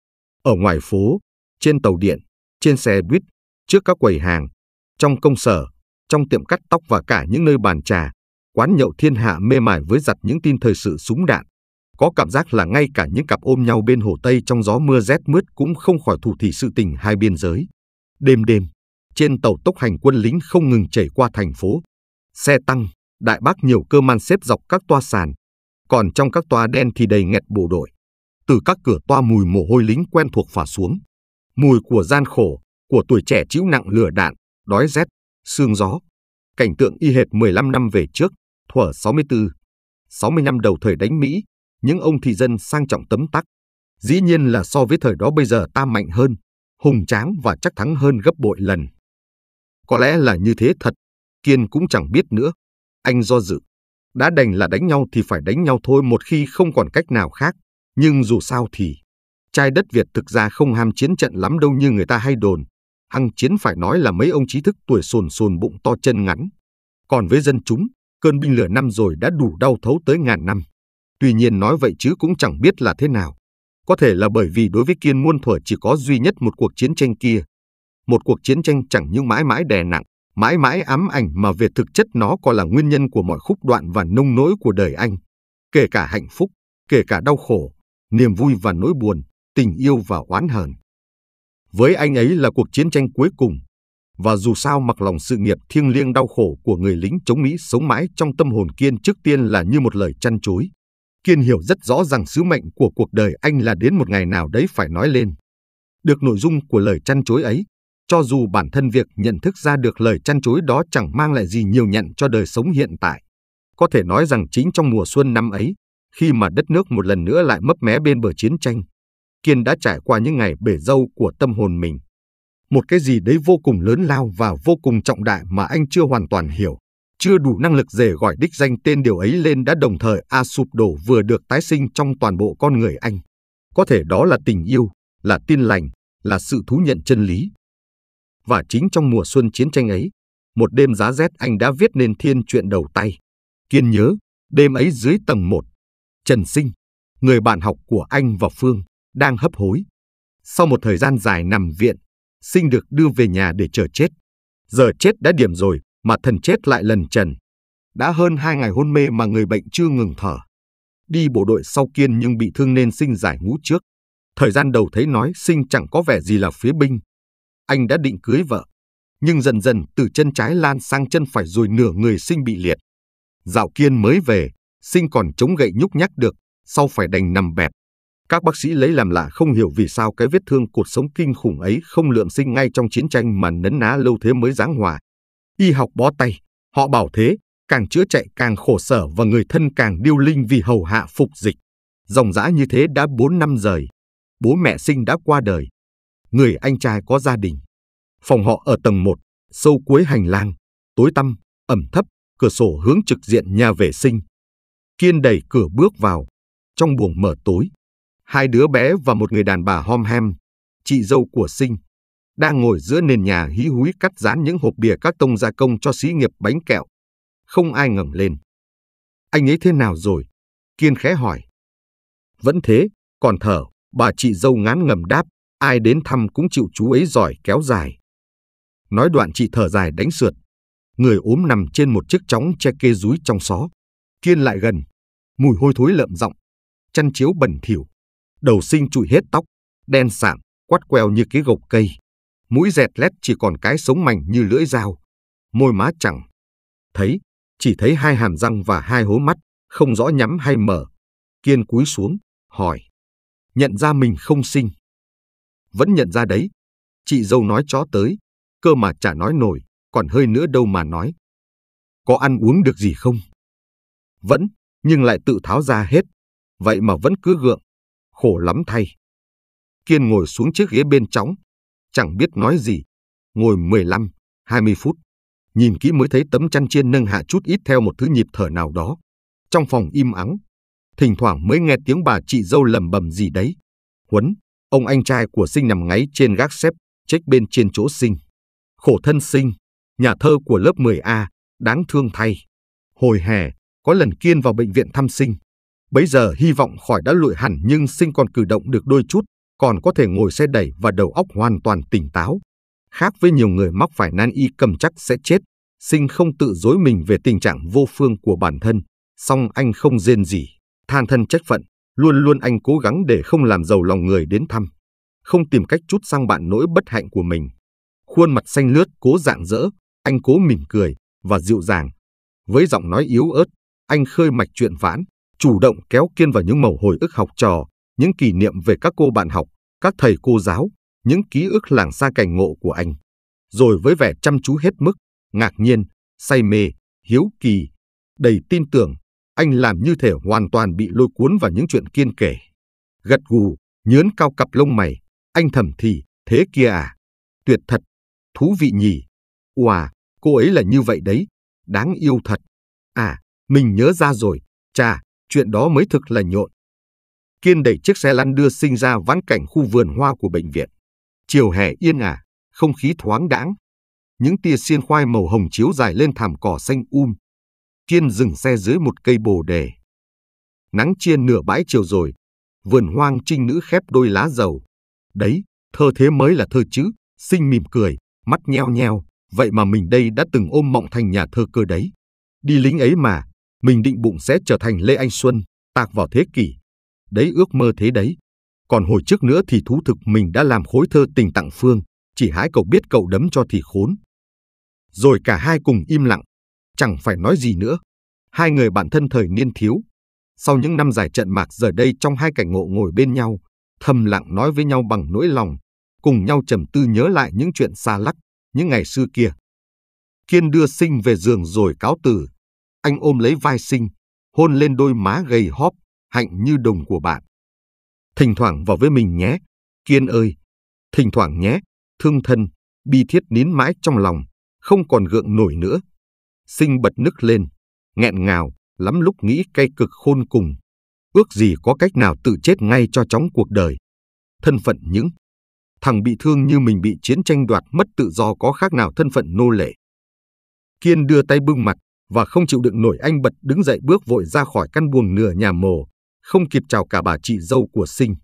Ở ngoài phố, trên tàu điện, trên xe buýt, trước các quầy hàng, trong công sở, trong tiệm cắt tóc và cả những nơi bàn trà, quán nhậu thiên hạ mê mải với giặt những tin thời sự súng đạn. Có cảm giác là ngay cả những cặp ôm nhau bên hồ Tây trong gió mưa rét mướt cũng không khỏi thủ thị sự tình hai biên giới. Đêm đêm, trên tàu tốc hành quân lính không ngừng chảy qua thành phố. Xe tăng, đại bác nhiều cơ man xếp dọc các toa sàn. Còn trong các toa đen thì đầy nghẹt bộ đội. Từ các cửa toa mùi mồ hôi lính quen thuộc phả xuống. Mùi của gian khổ, của tuổi trẻ chịu nặng lửa đạn, đói rét, sương gió. Cảnh tượng y hệt 15 năm về trước, thuở 64. 60 năm đầu thời đánh Mỹ, những ông thị dân sang trọng tấm tắc. Dĩ nhiên là so với thời đó bây giờ ta mạnh hơn, hùng tráng và chắc thắng hơn gấp bội lần. Có lẽ là như thế thật, Kiên cũng chẳng biết nữa. Anh do dự, đã đành là đánh nhau thì phải đánh nhau thôi một khi không còn cách nào khác. Nhưng dù sao thì, trai đất Việt thực ra không ham chiến trận lắm đâu như người ta hay đồn. Hăng chiến phải nói là mấy ông trí thức tuổi sồn sồn bụng to chân ngắn. Còn với dân chúng, cơn binh lửa năm rồi đã đủ đau thấu tới ngàn năm. Tuy nhiên nói vậy chứ cũng chẳng biết là thế nào. Có thể là bởi vì đối với Kiên muôn thuở chỉ có duy nhất một cuộc chiến tranh kia, một cuộc chiến tranh chẳng những mãi mãi đè nặng, mãi mãi ám ảnh mà về thực chất nó còn là nguyên nhân của mọi khúc đoạn và nông nỗi của đời anh, kể cả hạnh phúc, kể cả đau khổ, niềm vui và nỗi buồn, tình yêu và oán hờn. Với anh ấy là cuộc chiến tranh cuối cùng, và dù sao mặc lòng sự nghiệp thiêng liêng đau khổ của người lính chống Mỹ sống mãi trong tâm hồn Kiên trước tiên là như một lời chăn chối. Kiên hiểu rất rõ rằng sứ mệnh của cuộc đời anh là đến một ngày nào đấy phải nói lên. Được nội dung của lời chăn chối ấy, cho dù bản thân việc nhận thức ra được lời chăn chối đó chẳng mang lại gì nhiều nhận cho đời sống hiện tại. Có thể nói rằng chính trong mùa xuân năm ấy, khi mà đất nước một lần nữa lại mấp mé bên bờ chiến tranh, Kiên đã trải qua những ngày bể dâu của tâm hồn mình. Một cái gì đấy vô cùng lớn lao và vô cùng trọng đại mà anh chưa hoàn toàn hiểu, chưa đủ năng lực để gọi đích danh tên điều ấy lên đã đồng thời A sụp đổ vừa được tái sinh trong toàn bộ con người anh. Có thể đó là tình yêu, là tin lành, là sự thú nhận chân lý, và chính trong mùa xuân chiến tranh ấy, một đêm giá rét anh đã viết nên thiên truyện đầu tay. Kiên nhớ, đêm ấy dưới tầng 1, Trần Sinh, người bạn học của anh và Phương, đang hấp hối. Sau một thời gian dài nằm viện, Sinh được đưa về nhà để chờ chết. Giờ chết đã điểm rồi mà thần chết lại lần trần. Đã hơn hai ngày hôn mê mà người bệnh chưa ngừng thở. Đi bộ đội sau Kiên nhưng bị thương nên Sinh giải ngũ trước. Thời gian đầu thấy nói Sinh chẳng có vẻ gì là phía binh, anh đã định cưới vợ, nhưng dần dần từ chân trái lan sang chân phải rồi nửa người sinh bị liệt. Dạo Kiên mới về, sinh còn chống gậy nhúc nhắc được, sau phải đành nằm bẹp. Các bác sĩ lấy làm lạ không hiểu vì sao cái vết thương cột sống kinh khủng ấy không lượng sinh ngay trong chiến tranh mà nấn ná lâu thế mới giáng hòa. Y học bó tay, họ bảo thế, càng chữa chạy càng khổ sở và người thân càng điêu linh vì hầu hạ phục dịch. Dòng dã như thế đã 4 năm rời. Bố mẹ sinh đã qua đời, người anh trai có gia đình. Phòng họ ở tầng 1, sâu cuối hành lang, tối tăm, ẩm thấp, cửa sổ hướng trực diện nhà vệ sinh. Kiên đẩy cửa bước vào, trong buồng mở tối. Hai đứa bé và một người đàn bà hom hem, chị dâu của Sinh, đang ngồi giữa nền nhà hí húi cắt dán những hộp bìa các tông gia công cho xí nghiệp bánh kẹo. Không ai ngẩng lên. Anh ấy thế nào rồi? Kiên khẽ hỏi. Vẫn thế, còn thở, bà chị dâu ngán ngầm đáp, ai đến thăm cũng chịu chú ấy giỏi kéo dài. Nói đoạn chị thở dài đánh sượt, người ốm nằm trên một chiếc chóng che kê rúi trong xó. Kiên lại gần, mùi hôi thối lợm giọng chăn chiếu bẩn thỉu, đầu sinh trụi hết tóc, đen sạm, quắt queo như cái gộc cây. Mũi dẹt lét chỉ còn cái sống mảnh như lưỡi dao, môi má chẳng. Thấy, chỉ thấy hai hàm răng và hai hố mắt, không rõ nhắm hay mở. Kiên cúi xuống, hỏi. Nhận ra mình không sinh, vẫn nhận ra đấy. Chị dâu nói chó tới, cơ mà chả nói nổi, còn hơi nữa đâu mà nói. Có ăn uống được gì không? Vẫn, nhưng lại tự tháo ra hết. Vậy mà vẫn cứ gượng. Khổ lắm thay. Kiên ngồi xuống chiếc ghế bên trống, chẳng biết nói gì. Ngồi 15, 20 phút. Nhìn kỹ mới thấy tấm chăn chiên nâng hạ chút ít theo một thứ nhịp thở nào đó. Trong phòng im ắng, thỉnh thoảng mới nghe tiếng bà chị dâu lầm bầm gì đấy. Huấn, Ông anh trai của Sinh nằm ngáy trên gác xếp, chết bên trên chỗ Sinh. Khổ thân Sinh, nhà thơ của lớp 10A, đáng thương thay. Hồi hè, có lần Kiên vào bệnh viện thăm Sinh. Bấy giờ hy vọng khỏi đã lụi hẳn nhưng Sinh còn cử động được đôi chút, còn có thể ngồi xe đẩy và đầu óc hoàn toàn tỉnh táo. Khác với nhiều người mắc phải nan y cầm chắc sẽ chết, Sinh không tự dối mình về tình trạng vô phương của bản thân, song anh không rên gì, than thân trách phận. Luôn luôn anh cố gắng để không làm giàu lòng người đến thăm, không tìm cách chút sang bạn nỗi bất hạnh của mình. Khuôn mặt xanh lướt cố dạng dỡ, anh cố mỉm cười và dịu dàng. Với giọng nói yếu ớt, anh khơi mạch chuyện vãn, chủ động kéo Kiên vào những mẩu hồi ức học trò, những kỷ niệm về các cô bạn học, các thầy cô giáo, những ký ức làng xa cảnh ngộ của anh. Rồi với vẻ chăm chú hết mức, ngạc nhiên, say mê, hiếu kỳ, đầy tin tưởng, anh làm như thể hoàn toàn bị lôi cuốn vào những chuyện kiên kể. Gật gù, nhớn cao cặp lông mày, anh thầm thì, thế kia à? Tuyệt thật, thú vị nhỉ. Òa, cô ấy là như vậy đấy, đáng yêu thật. À, mình nhớ ra rồi, chà, chuyện đó mới thực là nhộn. Kiên đẩy chiếc xe lăn đưa sinh ra vãn cảnh khu vườn hoa của bệnh viện. Chiều hè yên ả, à, không khí thoáng đãng. Những tia xiên khoai màu hồng chiếu dài lên thảm cỏ xanh um, Kiên dừng xe dưới một cây bồ đề. Nắng chiên nửa bãi chiều rồi, vườn hoang trinh nữ khép đôi lá dầu. Đấy, thơ thế mới là thơ chứ, xinh mỉm cười, mắt nheo nheo, vậy mà mình đây đã từng ôm mộng thành nhà thơ cơ đấy. Đi lính ấy mà, mình định bụng sẽ trở thành Lê Anh Xuân, tạc vào thế kỷ. Đấy ước mơ thế đấy. Còn hồi trước nữa thì thú thực mình đã làm khối thơ tình tặng Phương, chỉ hái cậu biết cậu đấm cho thì khốn. Rồi cả hai cùng im lặng, chẳng phải nói gì nữa. Hai người bạn thân thời niên thiếu, sau những năm giải trận mạc giờ đây trong hai cảnh ngộ ngồi bên nhau, thầm lặng nói với nhau bằng nỗi lòng, cùng nhau trầm tư nhớ lại những chuyện xa lắc, những ngày xưa kia. Kiên đưa sinh về giường rồi cáo từ. Anh ôm lấy vai sinh, hôn lên đôi má gầy hóp, hạnh như đồng của bạn. Thỉnh thoảng vào với mình nhé, Kiên ơi. Thỉnh thoảng nhé, thương thân, bi thiết nín mãi trong lòng, không còn gượng nổi nữa sinh bật nức lên, nghẹn ngào, lắm lúc nghĩ cay cực khôn cùng. Ước gì có cách nào tự chết ngay cho chóng cuộc đời. Thân phận những thằng bị thương như mình bị chiến tranh đoạt mất tự do có khác nào thân phận nô lệ. Kiên đưa tay bưng mặt và không chịu đựng nổi anh bật đứng dậy bước vội ra khỏi căn buồng nửa nhà mồ, không kịp chào cả bà chị dâu của sinh.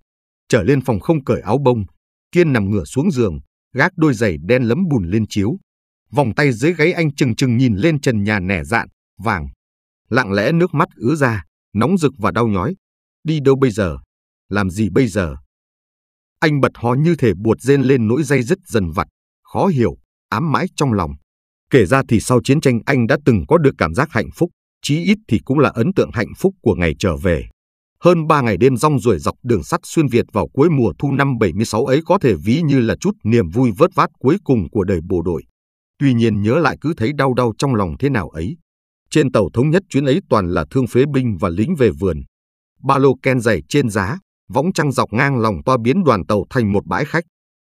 Trở lên phòng không cởi áo bông, Kiên nằm ngửa xuống giường, gác đôi giày đen lấm bùn lên chiếu, vòng tay dưới gáy anh chừng chừng nhìn lên trần nhà nẻ dạn, vàng. Lặng lẽ nước mắt ứa ra, nóng rực và đau nhói. Đi đâu bây giờ? Làm gì bây giờ? Anh bật hó như thể buột rên lên nỗi dây dứt dần vặt, khó hiểu, ám mãi trong lòng. Kể ra thì sau chiến tranh anh đã từng có được cảm giác hạnh phúc, chí ít thì cũng là ấn tượng hạnh phúc của ngày trở về. Hơn ba ngày đêm rong ruổi dọc đường sắt xuyên Việt vào cuối mùa thu năm 76 ấy có thể ví như là chút niềm vui vớt vát cuối cùng của đời bộ đội. Tuy nhiên nhớ lại cứ thấy đau đau trong lòng thế nào ấy. Trên tàu thống nhất chuyến ấy toàn là thương phế binh và lính về vườn. Ba lô ken dày trên giá, võng trăng dọc ngang lòng to biến đoàn tàu thành một bãi khách.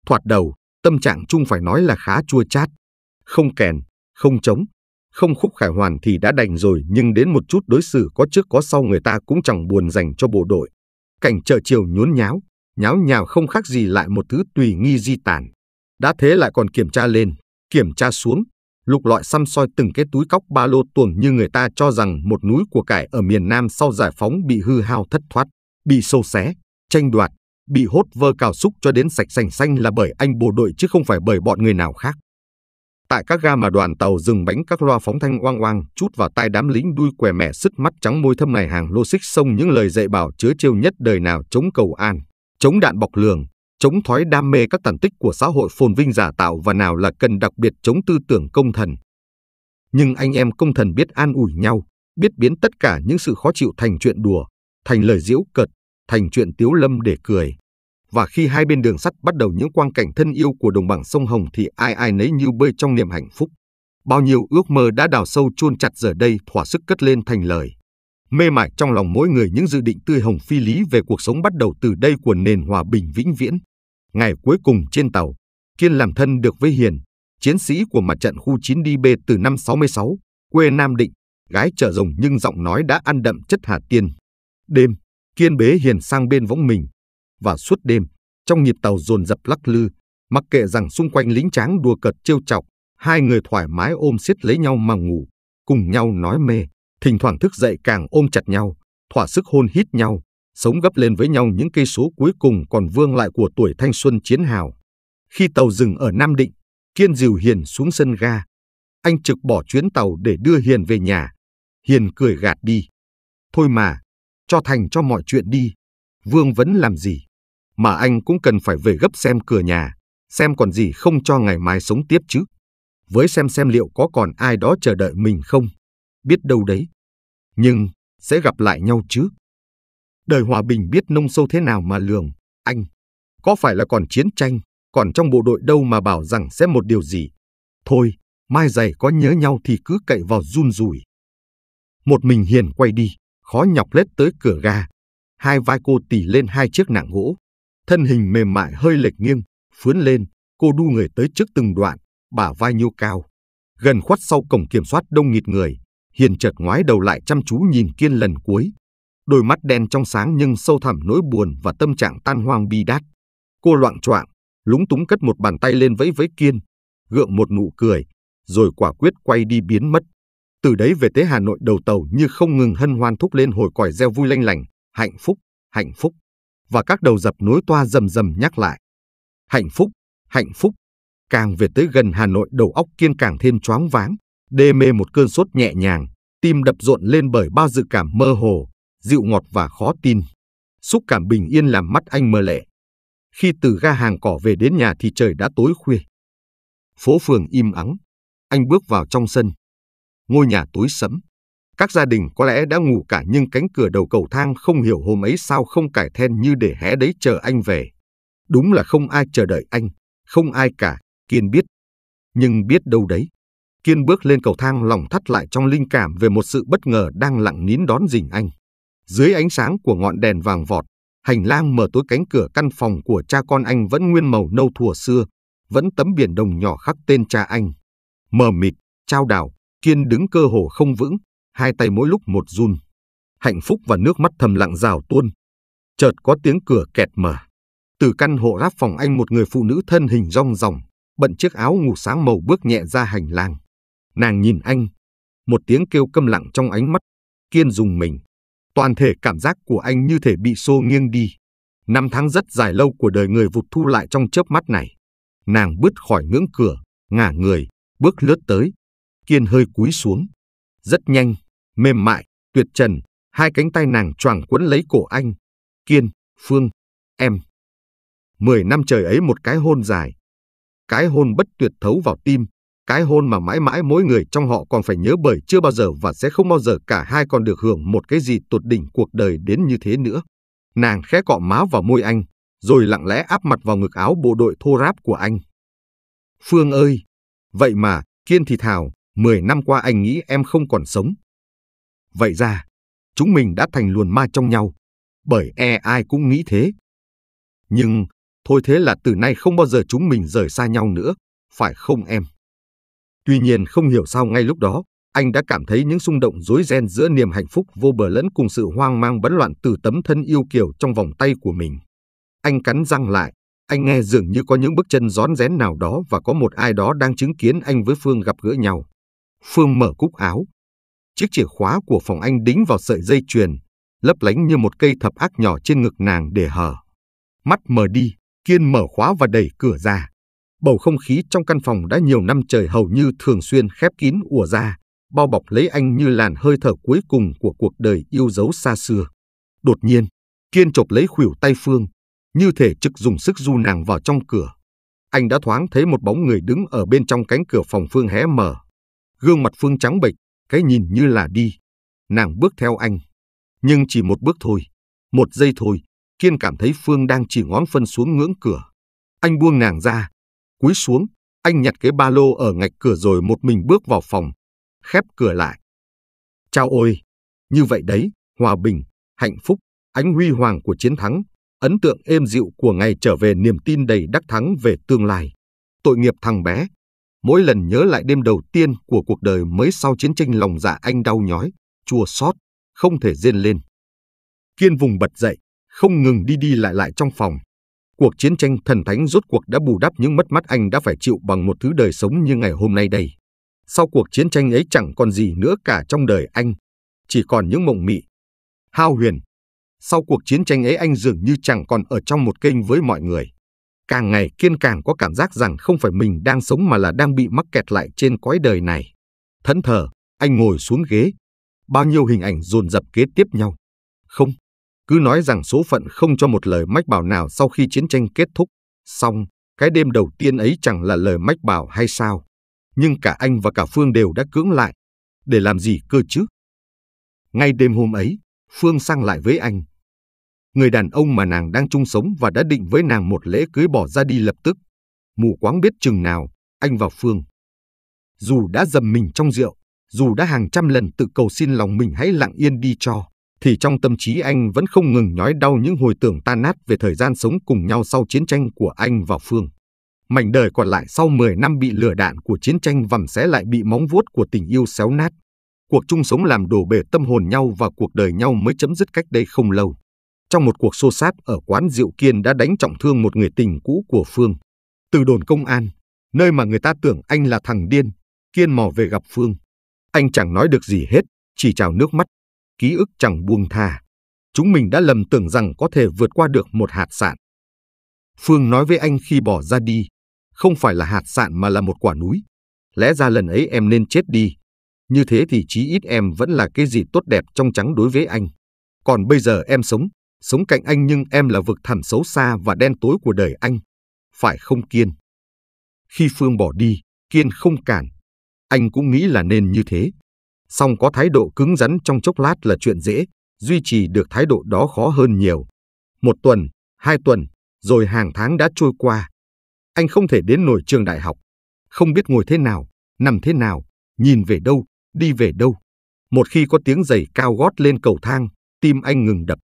Thoạt đầu, tâm trạng chung phải nói là khá chua chát. Không kèn, không trống, không khúc khải hoàn thì đã đành rồi nhưng đến một chút đối xử có trước có sau người ta cũng chẳng buồn dành cho bộ đội. Cảnh chợ chiều nhốn nháo, nháo nhào không khác gì lại một thứ tùy nghi di tản. Đã thế lại còn kiểm tra lên, Kiểm tra xuống, lục lọi xăm soi từng cái túi cóc ba lô tuồng như người ta cho rằng một núi của cải ở miền Nam sau giải phóng bị hư hao thất thoát, bị sâu xé, tranh đoạt, bị hốt vơ cào xúc cho đến sạch sành xanh là bởi anh bộ đội chứ không phải bởi bọn người nào khác. Tại các ga mà đoàn tàu dừng bánh các loa phóng thanh oang oang chút vào tai đám lính đuôi què mẻ sứt mắt trắng môi thâm này hàng lô xích sông những lời dạy bảo chứa chiêu nhất đời nào chống cầu an, chống đạn bọc lường, chống thói đam mê các tàn tích của xã hội phồn vinh giả tạo và nào là cần đặc biệt chống tư tưởng công thần. Nhưng anh em công thần biết an ủi nhau, biết biến tất cả những sự khó chịu thành chuyện đùa, thành lời diễu cợt, thành chuyện tiếu lâm để cười. Và khi hai bên đường sắt bắt đầu những quang cảnh thân yêu của đồng bằng sông Hồng thì ai ai nấy như bơi trong niềm hạnh phúc. Bao nhiêu ước mơ đã đào sâu chôn chặt giờ đây thỏa sức cất lên thành lời mê mải trong lòng mỗi người những dự định tươi hồng phi lý về cuộc sống bắt đầu từ đây của nền hòa bình vĩnh viễn. Ngày cuối cùng trên tàu, Kiên làm thân được với Hiền, chiến sĩ của mặt trận khu 9 b từ năm 66, quê Nam Định, gái chở rồng nhưng giọng nói đã ăn đậm chất Hà Tiên. Đêm, Kiên bế Hiền sang bên võng mình, và suốt đêm, trong nhịp tàu dồn dập lắc lư, mặc kệ rằng xung quanh lính tráng đùa cợt trêu chọc, hai người thoải mái ôm siết lấy nhau mà ngủ, cùng nhau nói mê thỉnh thoảng thức dậy càng ôm chặt nhau, thỏa sức hôn hít nhau, sống gấp lên với nhau những cây số cuối cùng còn vương lại của tuổi thanh xuân chiến hào. Khi tàu dừng ở Nam Định, Kiên dìu Hiền xuống sân ga. Anh trực bỏ chuyến tàu để đưa Hiền về nhà. Hiền cười gạt đi. Thôi mà, cho thành cho mọi chuyện đi. Vương vẫn làm gì? Mà anh cũng cần phải về gấp xem cửa nhà, xem còn gì không cho ngày mai sống tiếp chứ. Với xem xem liệu có còn ai đó chờ đợi mình không. Biết đâu đấy, nhưng sẽ gặp lại nhau chứ. Đời hòa bình biết nông sâu thế nào mà lường, anh. Có phải là còn chiến tranh, còn trong bộ đội đâu mà bảo rằng sẽ một điều gì. Thôi, mai giày có nhớ nhau thì cứ cậy vào run rủi. Một mình Hiền quay đi, khó nhọc lết tới cửa ga. Hai vai cô tỉ lên hai chiếc nạng gỗ. Thân hình mềm mại hơi lệch nghiêng, phướn lên, cô đu người tới trước từng đoạn, bả vai nhô cao. Gần khuất sau cổng kiểm soát đông nghịt người, Hiền chợt ngoái đầu lại chăm chú nhìn Kiên lần cuối. Đôi mắt đen trong sáng nhưng sâu thẳm nỗi buồn và tâm trạng tan hoang bi đát. Cô loạn choạng, lúng túng cất một bàn tay lên vẫy với Kiên, gượng một nụ cười, rồi quả quyết quay đi biến mất. Từ đấy về tới Hà Nội đầu tàu như không ngừng hân hoan thúc lên hồi còi reo vui lanh lành, hạnh phúc, hạnh phúc. Và các đầu dập nối toa rầm rầm nhắc lại. Hạnh phúc, hạnh phúc. Càng về tới gần Hà Nội đầu óc Kiên càng thêm choáng váng. Đê mê một cơn sốt nhẹ nhàng, tim đập rộn lên bởi bao dự cảm mơ hồ, dịu ngọt và khó tin. Xúc cảm bình yên làm mắt anh mơ lệ. Khi từ ga hàng cỏ về đến nhà thì trời đã tối khuya. Phố phường im ắng, anh bước vào trong sân. Ngôi nhà tối sẫm. Các gia đình có lẽ đã ngủ cả nhưng cánh cửa đầu cầu thang không hiểu hôm ấy sao không cải then như để hé đấy chờ anh về. Đúng là không ai chờ đợi anh, không ai cả, Kiên biết. Nhưng biết đâu đấy, Kiên bước lên cầu thang lòng thắt lại trong linh cảm về một sự bất ngờ đang lặng nín đón dình anh. Dưới ánh sáng của ngọn đèn vàng vọt, hành lang mở tối cánh cửa căn phòng của cha con anh vẫn nguyên màu nâu thủa xưa, vẫn tấm biển đồng nhỏ khắc tên cha anh. Mờ mịt, trao đảo, Kiên đứng cơ hồ không vững, hai tay mỗi lúc một run. Hạnh phúc và nước mắt thầm lặng rào tuôn. Chợt có tiếng cửa kẹt mở. Từ căn hộ gác phòng anh một người phụ nữ thân hình rong ròng, bận chiếc áo ngủ sáng màu bước nhẹ ra hành lang. Nàng nhìn anh. Một tiếng kêu câm lặng trong ánh mắt. Kiên dùng mình. Toàn thể cảm giác của anh như thể bị xô nghiêng đi. Năm tháng rất dài lâu của đời người vụt thu lại trong chớp mắt này. Nàng bứt khỏi ngưỡng cửa, ngả người, bước lướt tới. Kiên hơi cúi xuống. Rất nhanh, mềm mại, tuyệt trần, hai cánh tay nàng choàng quấn lấy cổ anh. Kiên, Phương, em. Mười năm trời ấy một cái hôn dài. Cái hôn bất tuyệt thấu vào tim, cái hôn mà mãi mãi mỗi người trong họ còn phải nhớ bởi chưa bao giờ và sẽ không bao giờ cả hai còn được hưởng một cái gì tột đỉnh cuộc đời đến như thế nữa. Nàng khẽ cọ má vào môi anh, rồi lặng lẽ áp mặt vào ngực áo bộ đội thô ráp của anh. Phương ơi! Vậy mà, Kiên thì thào, 10 năm qua anh nghĩ em không còn sống. Vậy ra, chúng mình đã thành luồn ma trong nhau, bởi e ai cũng nghĩ thế. Nhưng, thôi thế là từ nay không bao giờ chúng mình rời xa nhau nữa, phải không em? Tuy nhiên không hiểu sao ngay lúc đó, anh đã cảm thấy những xung động rối ren giữa niềm hạnh phúc vô bờ lẫn cùng sự hoang mang bấn loạn từ tấm thân yêu kiều trong vòng tay của mình. Anh cắn răng lại, anh nghe dường như có những bước chân rón rén nào đó và có một ai đó đang chứng kiến anh với Phương gặp gỡ nhau. Phương mở cúc áo. Chiếc chìa khóa của phòng anh đính vào sợi dây chuyền, lấp lánh như một cây thập ác nhỏ trên ngực nàng để hở. Mắt mở đi, Kiên mở khóa và đẩy cửa ra bầu không khí trong căn phòng đã nhiều năm trời hầu như thường xuyên khép kín ùa ra, bao bọc lấy anh như làn hơi thở cuối cùng của cuộc đời yêu dấu xa xưa. Đột nhiên, Kiên chộp lấy khuỷu tay Phương, như thể trực dùng sức du nàng vào trong cửa. Anh đã thoáng thấy một bóng người đứng ở bên trong cánh cửa phòng Phương hé mở. Gương mặt Phương trắng bệch, cái nhìn như là đi. Nàng bước theo anh. Nhưng chỉ một bước thôi, một giây thôi, Kiên cảm thấy Phương đang chỉ ngón phân xuống ngưỡng cửa. Anh buông nàng ra, Cúi xuống, anh nhặt cái ba lô ở ngạch cửa rồi một mình bước vào phòng, khép cửa lại. Chao ôi, như vậy đấy, hòa bình, hạnh phúc, ánh huy hoàng của chiến thắng, ấn tượng êm dịu của ngày trở về niềm tin đầy đắc thắng về tương lai. Tội nghiệp thằng bé, mỗi lần nhớ lại đêm đầu tiên của cuộc đời mới sau chiến tranh lòng dạ anh đau nhói, chua xót, không thể rên lên. Kiên vùng bật dậy, không ngừng đi đi lại lại trong phòng, cuộc chiến tranh thần thánh rốt cuộc đã bù đắp những mất mát anh đã phải chịu bằng một thứ đời sống như ngày hôm nay đây. Sau cuộc chiến tranh ấy chẳng còn gì nữa cả trong đời anh, chỉ còn những mộng mị, hao huyền. Sau cuộc chiến tranh ấy anh dường như chẳng còn ở trong một kênh với mọi người. Càng ngày kiên càng có cảm giác rằng không phải mình đang sống mà là đang bị mắc kẹt lại trên cõi đời này. Thẫn thờ, anh ngồi xuống ghế. Bao nhiêu hình ảnh dồn dập kế tiếp nhau. Không, cứ nói rằng số phận không cho một lời mách bảo nào sau khi chiến tranh kết thúc, xong, cái đêm đầu tiên ấy chẳng là lời mách bảo hay sao. Nhưng cả anh và cả Phương đều đã cưỡng lại. Để làm gì cơ chứ? Ngay đêm hôm ấy, Phương sang lại với anh. Người đàn ông mà nàng đang chung sống và đã định với nàng một lễ cưới bỏ ra đi lập tức. Mù quáng biết chừng nào, anh và Phương. Dù đã dầm mình trong rượu, dù đã hàng trăm lần tự cầu xin lòng mình hãy lặng yên đi cho thì trong tâm trí anh vẫn không ngừng nhói đau những hồi tưởng tan nát về thời gian sống cùng nhau sau chiến tranh của anh và Phương. Mảnh đời còn lại sau 10 năm bị lửa đạn của chiến tranh vằm xé lại bị móng vuốt của tình yêu xéo nát. Cuộc chung sống làm đổ bể tâm hồn nhau và cuộc đời nhau mới chấm dứt cách đây không lâu. Trong một cuộc xô sát ở quán rượu Kiên đã đánh trọng thương một người tình cũ của Phương. Từ đồn công an, nơi mà người ta tưởng anh là thằng điên, Kiên mò về gặp Phương. Anh chẳng nói được gì hết, chỉ trào nước mắt ký ức chẳng buông tha. Chúng mình đã lầm tưởng rằng có thể vượt qua được một hạt sạn. Phương nói với anh khi bỏ ra đi, không phải là hạt sạn mà là một quả núi. Lẽ ra lần ấy em nên chết đi. Như thế thì chí ít em vẫn là cái gì tốt đẹp trong trắng đối với anh. Còn bây giờ em sống, sống cạnh anh nhưng em là vực thẳm xấu xa và đen tối của đời anh. Phải không Kiên? Khi Phương bỏ đi, Kiên không cản. Anh cũng nghĩ là nên như thế song có thái độ cứng rắn trong chốc lát là chuyện dễ, duy trì được thái độ đó khó hơn nhiều. Một tuần, hai tuần, rồi hàng tháng đã trôi qua. Anh không thể đến nổi trường đại học, không biết ngồi thế nào, nằm thế nào, nhìn về đâu, đi về đâu. Một khi có tiếng giày cao gót lên cầu thang, tim anh ngừng đập.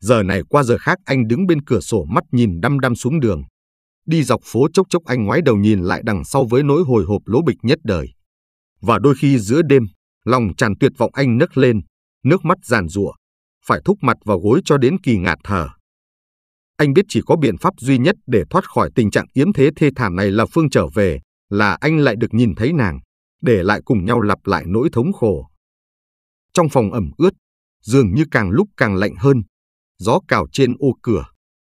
Giờ này qua giờ khác anh đứng bên cửa sổ mắt nhìn đăm đăm xuống đường. Đi dọc phố chốc chốc anh ngoái đầu nhìn lại đằng sau với nỗi hồi hộp lố bịch nhất đời. Và đôi khi giữa đêm, Lòng tràn tuyệt vọng anh nấc lên, nước mắt giàn rủa, phải thúc mặt vào gối cho đến kỳ ngạt thở. Anh biết chỉ có biện pháp duy nhất để thoát khỏi tình trạng yếm thế thê thảm này là Phương trở về, là anh lại được nhìn thấy nàng, để lại cùng nhau lặp lại nỗi thống khổ. Trong phòng ẩm ướt, dường như càng lúc càng lạnh hơn, gió cào trên ô cửa.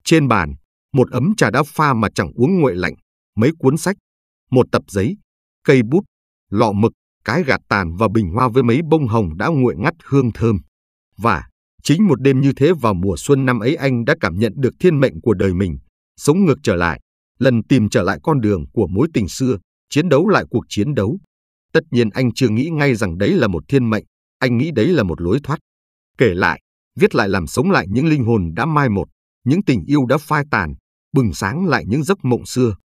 Trên bàn, một ấm trà đã pha mà chẳng uống nguội lạnh, mấy cuốn sách, một tập giấy, cây bút, lọ mực, cái gạt tàn và bình hoa với mấy bông hồng đã nguội ngắt hương thơm. Và chính một đêm như thế vào mùa xuân năm ấy anh đã cảm nhận được thiên mệnh của đời mình, sống ngược trở lại, lần tìm trở lại con đường của mối tình xưa, chiến đấu lại cuộc chiến đấu. Tất nhiên anh chưa nghĩ ngay rằng đấy là một thiên mệnh, anh nghĩ đấy là một lối thoát. Kể lại, viết lại làm sống lại những linh hồn đã mai một, những tình yêu đã phai tàn, bừng sáng lại những giấc mộng xưa.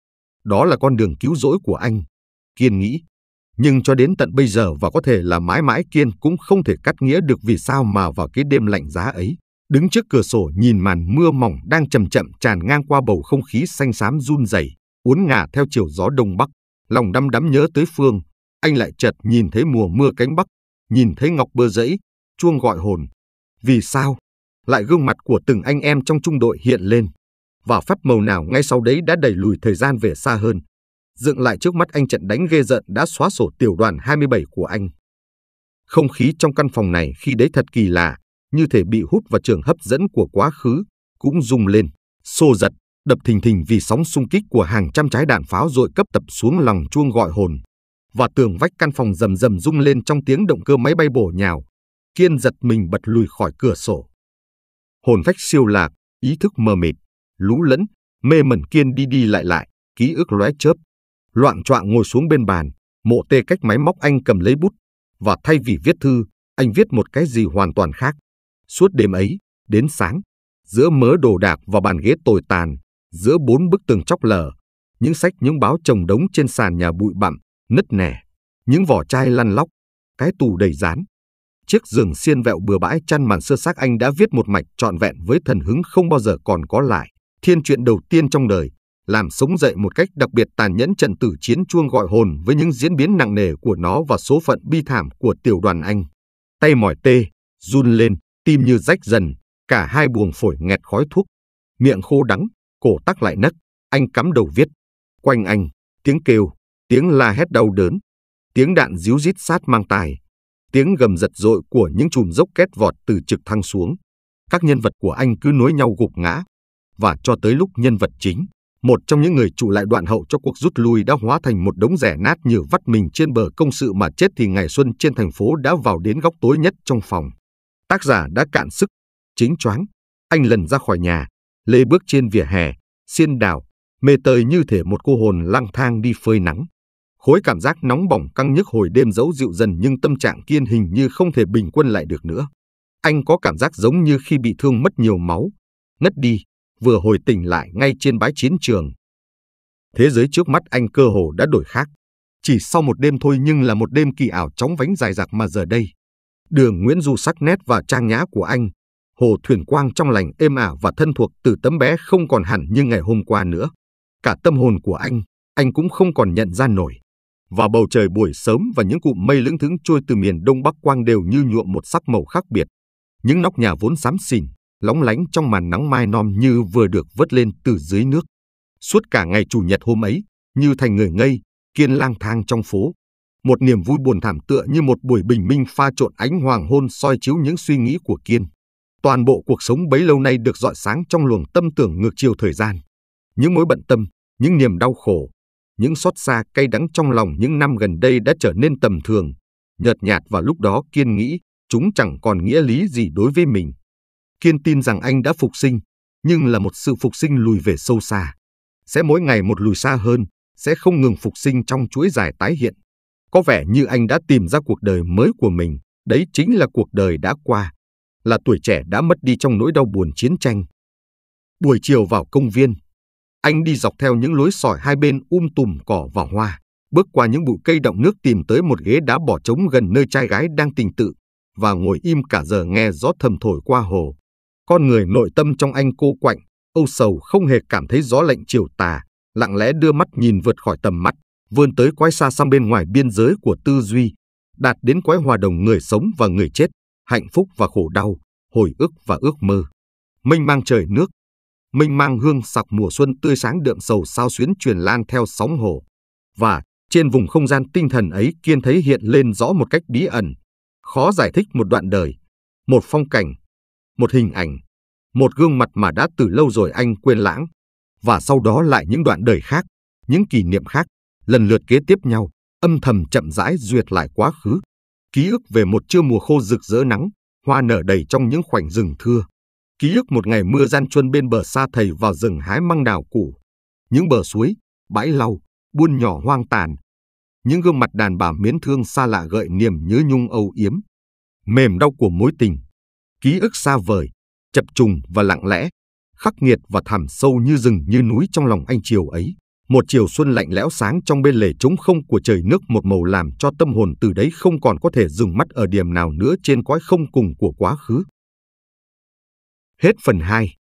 Đó là con đường cứu rỗi của anh. Kiên nghĩ, nhưng cho đến tận bây giờ và có thể là mãi mãi Kiên cũng không thể cắt nghĩa được vì sao mà vào cái đêm lạnh giá ấy, đứng trước cửa sổ nhìn màn mưa mỏng đang chậm chậm tràn ngang qua bầu không khí xanh xám run rẩy, uốn ngả theo chiều gió đông bắc, lòng đăm đắm nhớ tới Phương, anh lại chợt nhìn thấy mùa mưa cánh bắc, nhìn thấy ngọc bơ rẫy, chuông gọi hồn. Vì sao? Lại gương mặt của từng anh em trong trung đội hiện lên, và phép màu nào ngay sau đấy đã đẩy lùi thời gian về xa hơn, dựng lại trước mắt anh trận đánh ghê giận đã xóa sổ tiểu đoàn 27 của anh. Không khí trong căn phòng này khi đấy thật kỳ lạ, như thể bị hút vào trường hấp dẫn của quá khứ, cũng rung lên, xô giật, đập thình thình vì sóng xung kích của hàng trăm trái đạn pháo dội cấp tập xuống lòng chuông gọi hồn. Và tường vách căn phòng rầm rầm rung lên trong tiếng động cơ máy bay bổ nhào. Kiên giật mình bật lùi khỏi cửa sổ. Hồn phách siêu lạc, ý thức mờ mịt, lú lẫn, mê mẩn kiên đi đi lại lại, ký ức lóe chớp, Loạn choạng ngồi xuống bên bàn, mộ tê cách máy móc anh cầm lấy bút, và thay vì viết thư, anh viết một cái gì hoàn toàn khác. Suốt đêm ấy, đến sáng, giữa mớ đồ đạc và bàn ghế tồi tàn, giữa bốn bức tường chóc lở, những sách những báo chồng đống trên sàn nhà bụi bặm, nứt nẻ, những vỏ chai lăn lóc, cái tù đầy rán. Chiếc giường xiên vẹo bừa bãi chăn màn sơ xác anh đã viết một mạch trọn vẹn với thần hứng không bao giờ còn có lại. Thiên truyện đầu tiên trong đời, làm sống dậy một cách đặc biệt tàn nhẫn trận tử chiến chuông gọi hồn với những diễn biến nặng nề của nó và số phận bi thảm của tiểu đoàn Anh. Tay mỏi tê, run lên, tim như rách dần, cả hai buồng phổi nghẹt khói thuốc, miệng khô đắng, cổ tắc lại nấc, anh cắm đầu viết. Quanh anh, tiếng kêu, tiếng la hét đau đớn, tiếng đạn díu rít sát mang tài, tiếng gầm giật dội của những chùm dốc két vọt từ trực thăng xuống. Các nhân vật của anh cứ nối nhau gục ngã, và cho tới lúc nhân vật chính, một trong những người chủ lại đoạn hậu cho cuộc rút lui đã hóa thành một đống rẻ nát như vắt mình trên bờ công sự mà chết thì ngày xuân trên thành phố đã vào đến góc tối nhất trong phòng. Tác giả đã cạn sức, chính choáng. Anh lần ra khỏi nhà, lê bước trên vỉa hè, xiên đào, mê tơi như thể một cô hồn lang thang đi phơi nắng. Khối cảm giác nóng bỏng căng nhức hồi đêm giấu dịu dần nhưng tâm trạng kiên hình như không thể bình quân lại được nữa. Anh có cảm giác giống như khi bị thương mất nhiều máu, ngất đi, vừa hồi tỉnh lại ngay trên bãi chiến trường. Thế giới trước mắt anh cơ hồ đã đổi khác. Chỉ sau một đêm thôi nhưng là một đêm kỳ ảo chóng vánh dài dặc mà giờ đây. Đường Nguyễn Du sắc nét và trang nhã của anh, hồ thuyền quang trong lành êm ả và thân thuộc từ tấm bé không còn hẳn như ngày hôm qua nữa. Cả tâm hồn của anh, anh cũng không còn nhận ra nổi. Và bầu trời buổi sớm và những cụm mây lững thững trôi từ miền đông bắc quang đều như nhuộm một sắc màu khác biệt. Những nóc nhà vốn xám xìn, lóng lánh trong màn nắng mai non như vừa được vớt lên từ dưới nước. Suốt cả ngày chủ nhật hôm ấy, như thành người ngây, kiên lang thang trong phố. Một niềm vui buồn thảm tựa như một buổi bình minh pha trộn ánh hoàng hôn soi chiếu những suy nghĩ của Kiên. Toàn bộ cuộc sống bấy lâu nay được dọi sáng trong luồng tâm tưởng ngược chiều thời gian. Những mối bận tâm, những niềm đau khổ, những xót xa cay đắng trong lòng những năm gần đây đã trở nên tầm thường, nhợt nhạt và lúc đó Kiên nghĩ chúng chẳng còn nghĩa lý gì đối với mình kiên tin rằng anh đã phục sinh, nhưng là một sự phục sinh lùi về sâu xa. Sẽ mỗi ngày một lùi xa hơn, sẽ không ngừng phục sinh trong chuỗi dài tái hiện. Có vẻ như anh đã tìm ra cuộc đời mới của mình, đấy chính là cuộc đời đã qua, là tuổi trẻ đã mất đi trong nỗi đau buồn chiến tranh. Buổi chiều vào công viên, anh đi dọc theo những lối sỏi hai bên um tùm cỏ và hoa, bước qua những bụi cây động nước tìm tới một ghế đá bỏ trống gần nơi trai gái đang tình tự và ngồi im cả giờ nghe gió thầm thổi qua hồ, con người nội tâm trong anh cô quạnh, âu sầu không hề cảm thấy gió lạnh chiều tà, lặng lẽ đưa mắt nhìn vượt khỏi tầm mắt, vươn tới quái xa sang bên ngoài biên giới của tư duy, đạt đến quái hòa đồng người sống và người chết, hạnh phúc và khổ đau, hồi ức và ước mơ. minh mang trời nước, minh mang hương sặc mùa xuân tươi sáng đượm sầu sao xuyến truyền lan theo sóng hồ. Và trên vùng không gian tinh thần ấy kiên thấy hiện lên rõ một cách bí ẩn, khó giải thích một đoạn đời, một phong cảnh, một hình ảnh, một gương mặt mà đã từ lâu rồi anh quên lãng, và sau đó lại những đoạn đời khác, những kỷ niệm khác, lần lượt kế tiếp nhau, âm thầm chậm rãi duyệt lại quá khứ, ký ức về một trưa mùa khô rực rỡ nắng, hoa nở đầy trong những khoảnh rừng thưa, ký ức một ngày mưa gian chuân bên bờ xa thầy vào rừng hái măng đào củ, những bờ suối, bãi lau, buôn nhỏ hoang tàn, những gương mặt đàn bà miến thương xa lạ gợi niềm nhớ nhung âu yếm, mềm đau của mối tình ký ức xa vời, chập trùng và lặng lẽ, khắc nghiệt và thẳm sâu như rừng như núi trong lòng anh chiều ấy. Một chiều xuân lạnh lẽo sáng trong bên lề trống không của trời nước một màu làm cho tâm hồn từ đấy không còn có thể dừng mắt ở điểm nào nữa trên cõi không cùng của quá khứ. Hết phần 2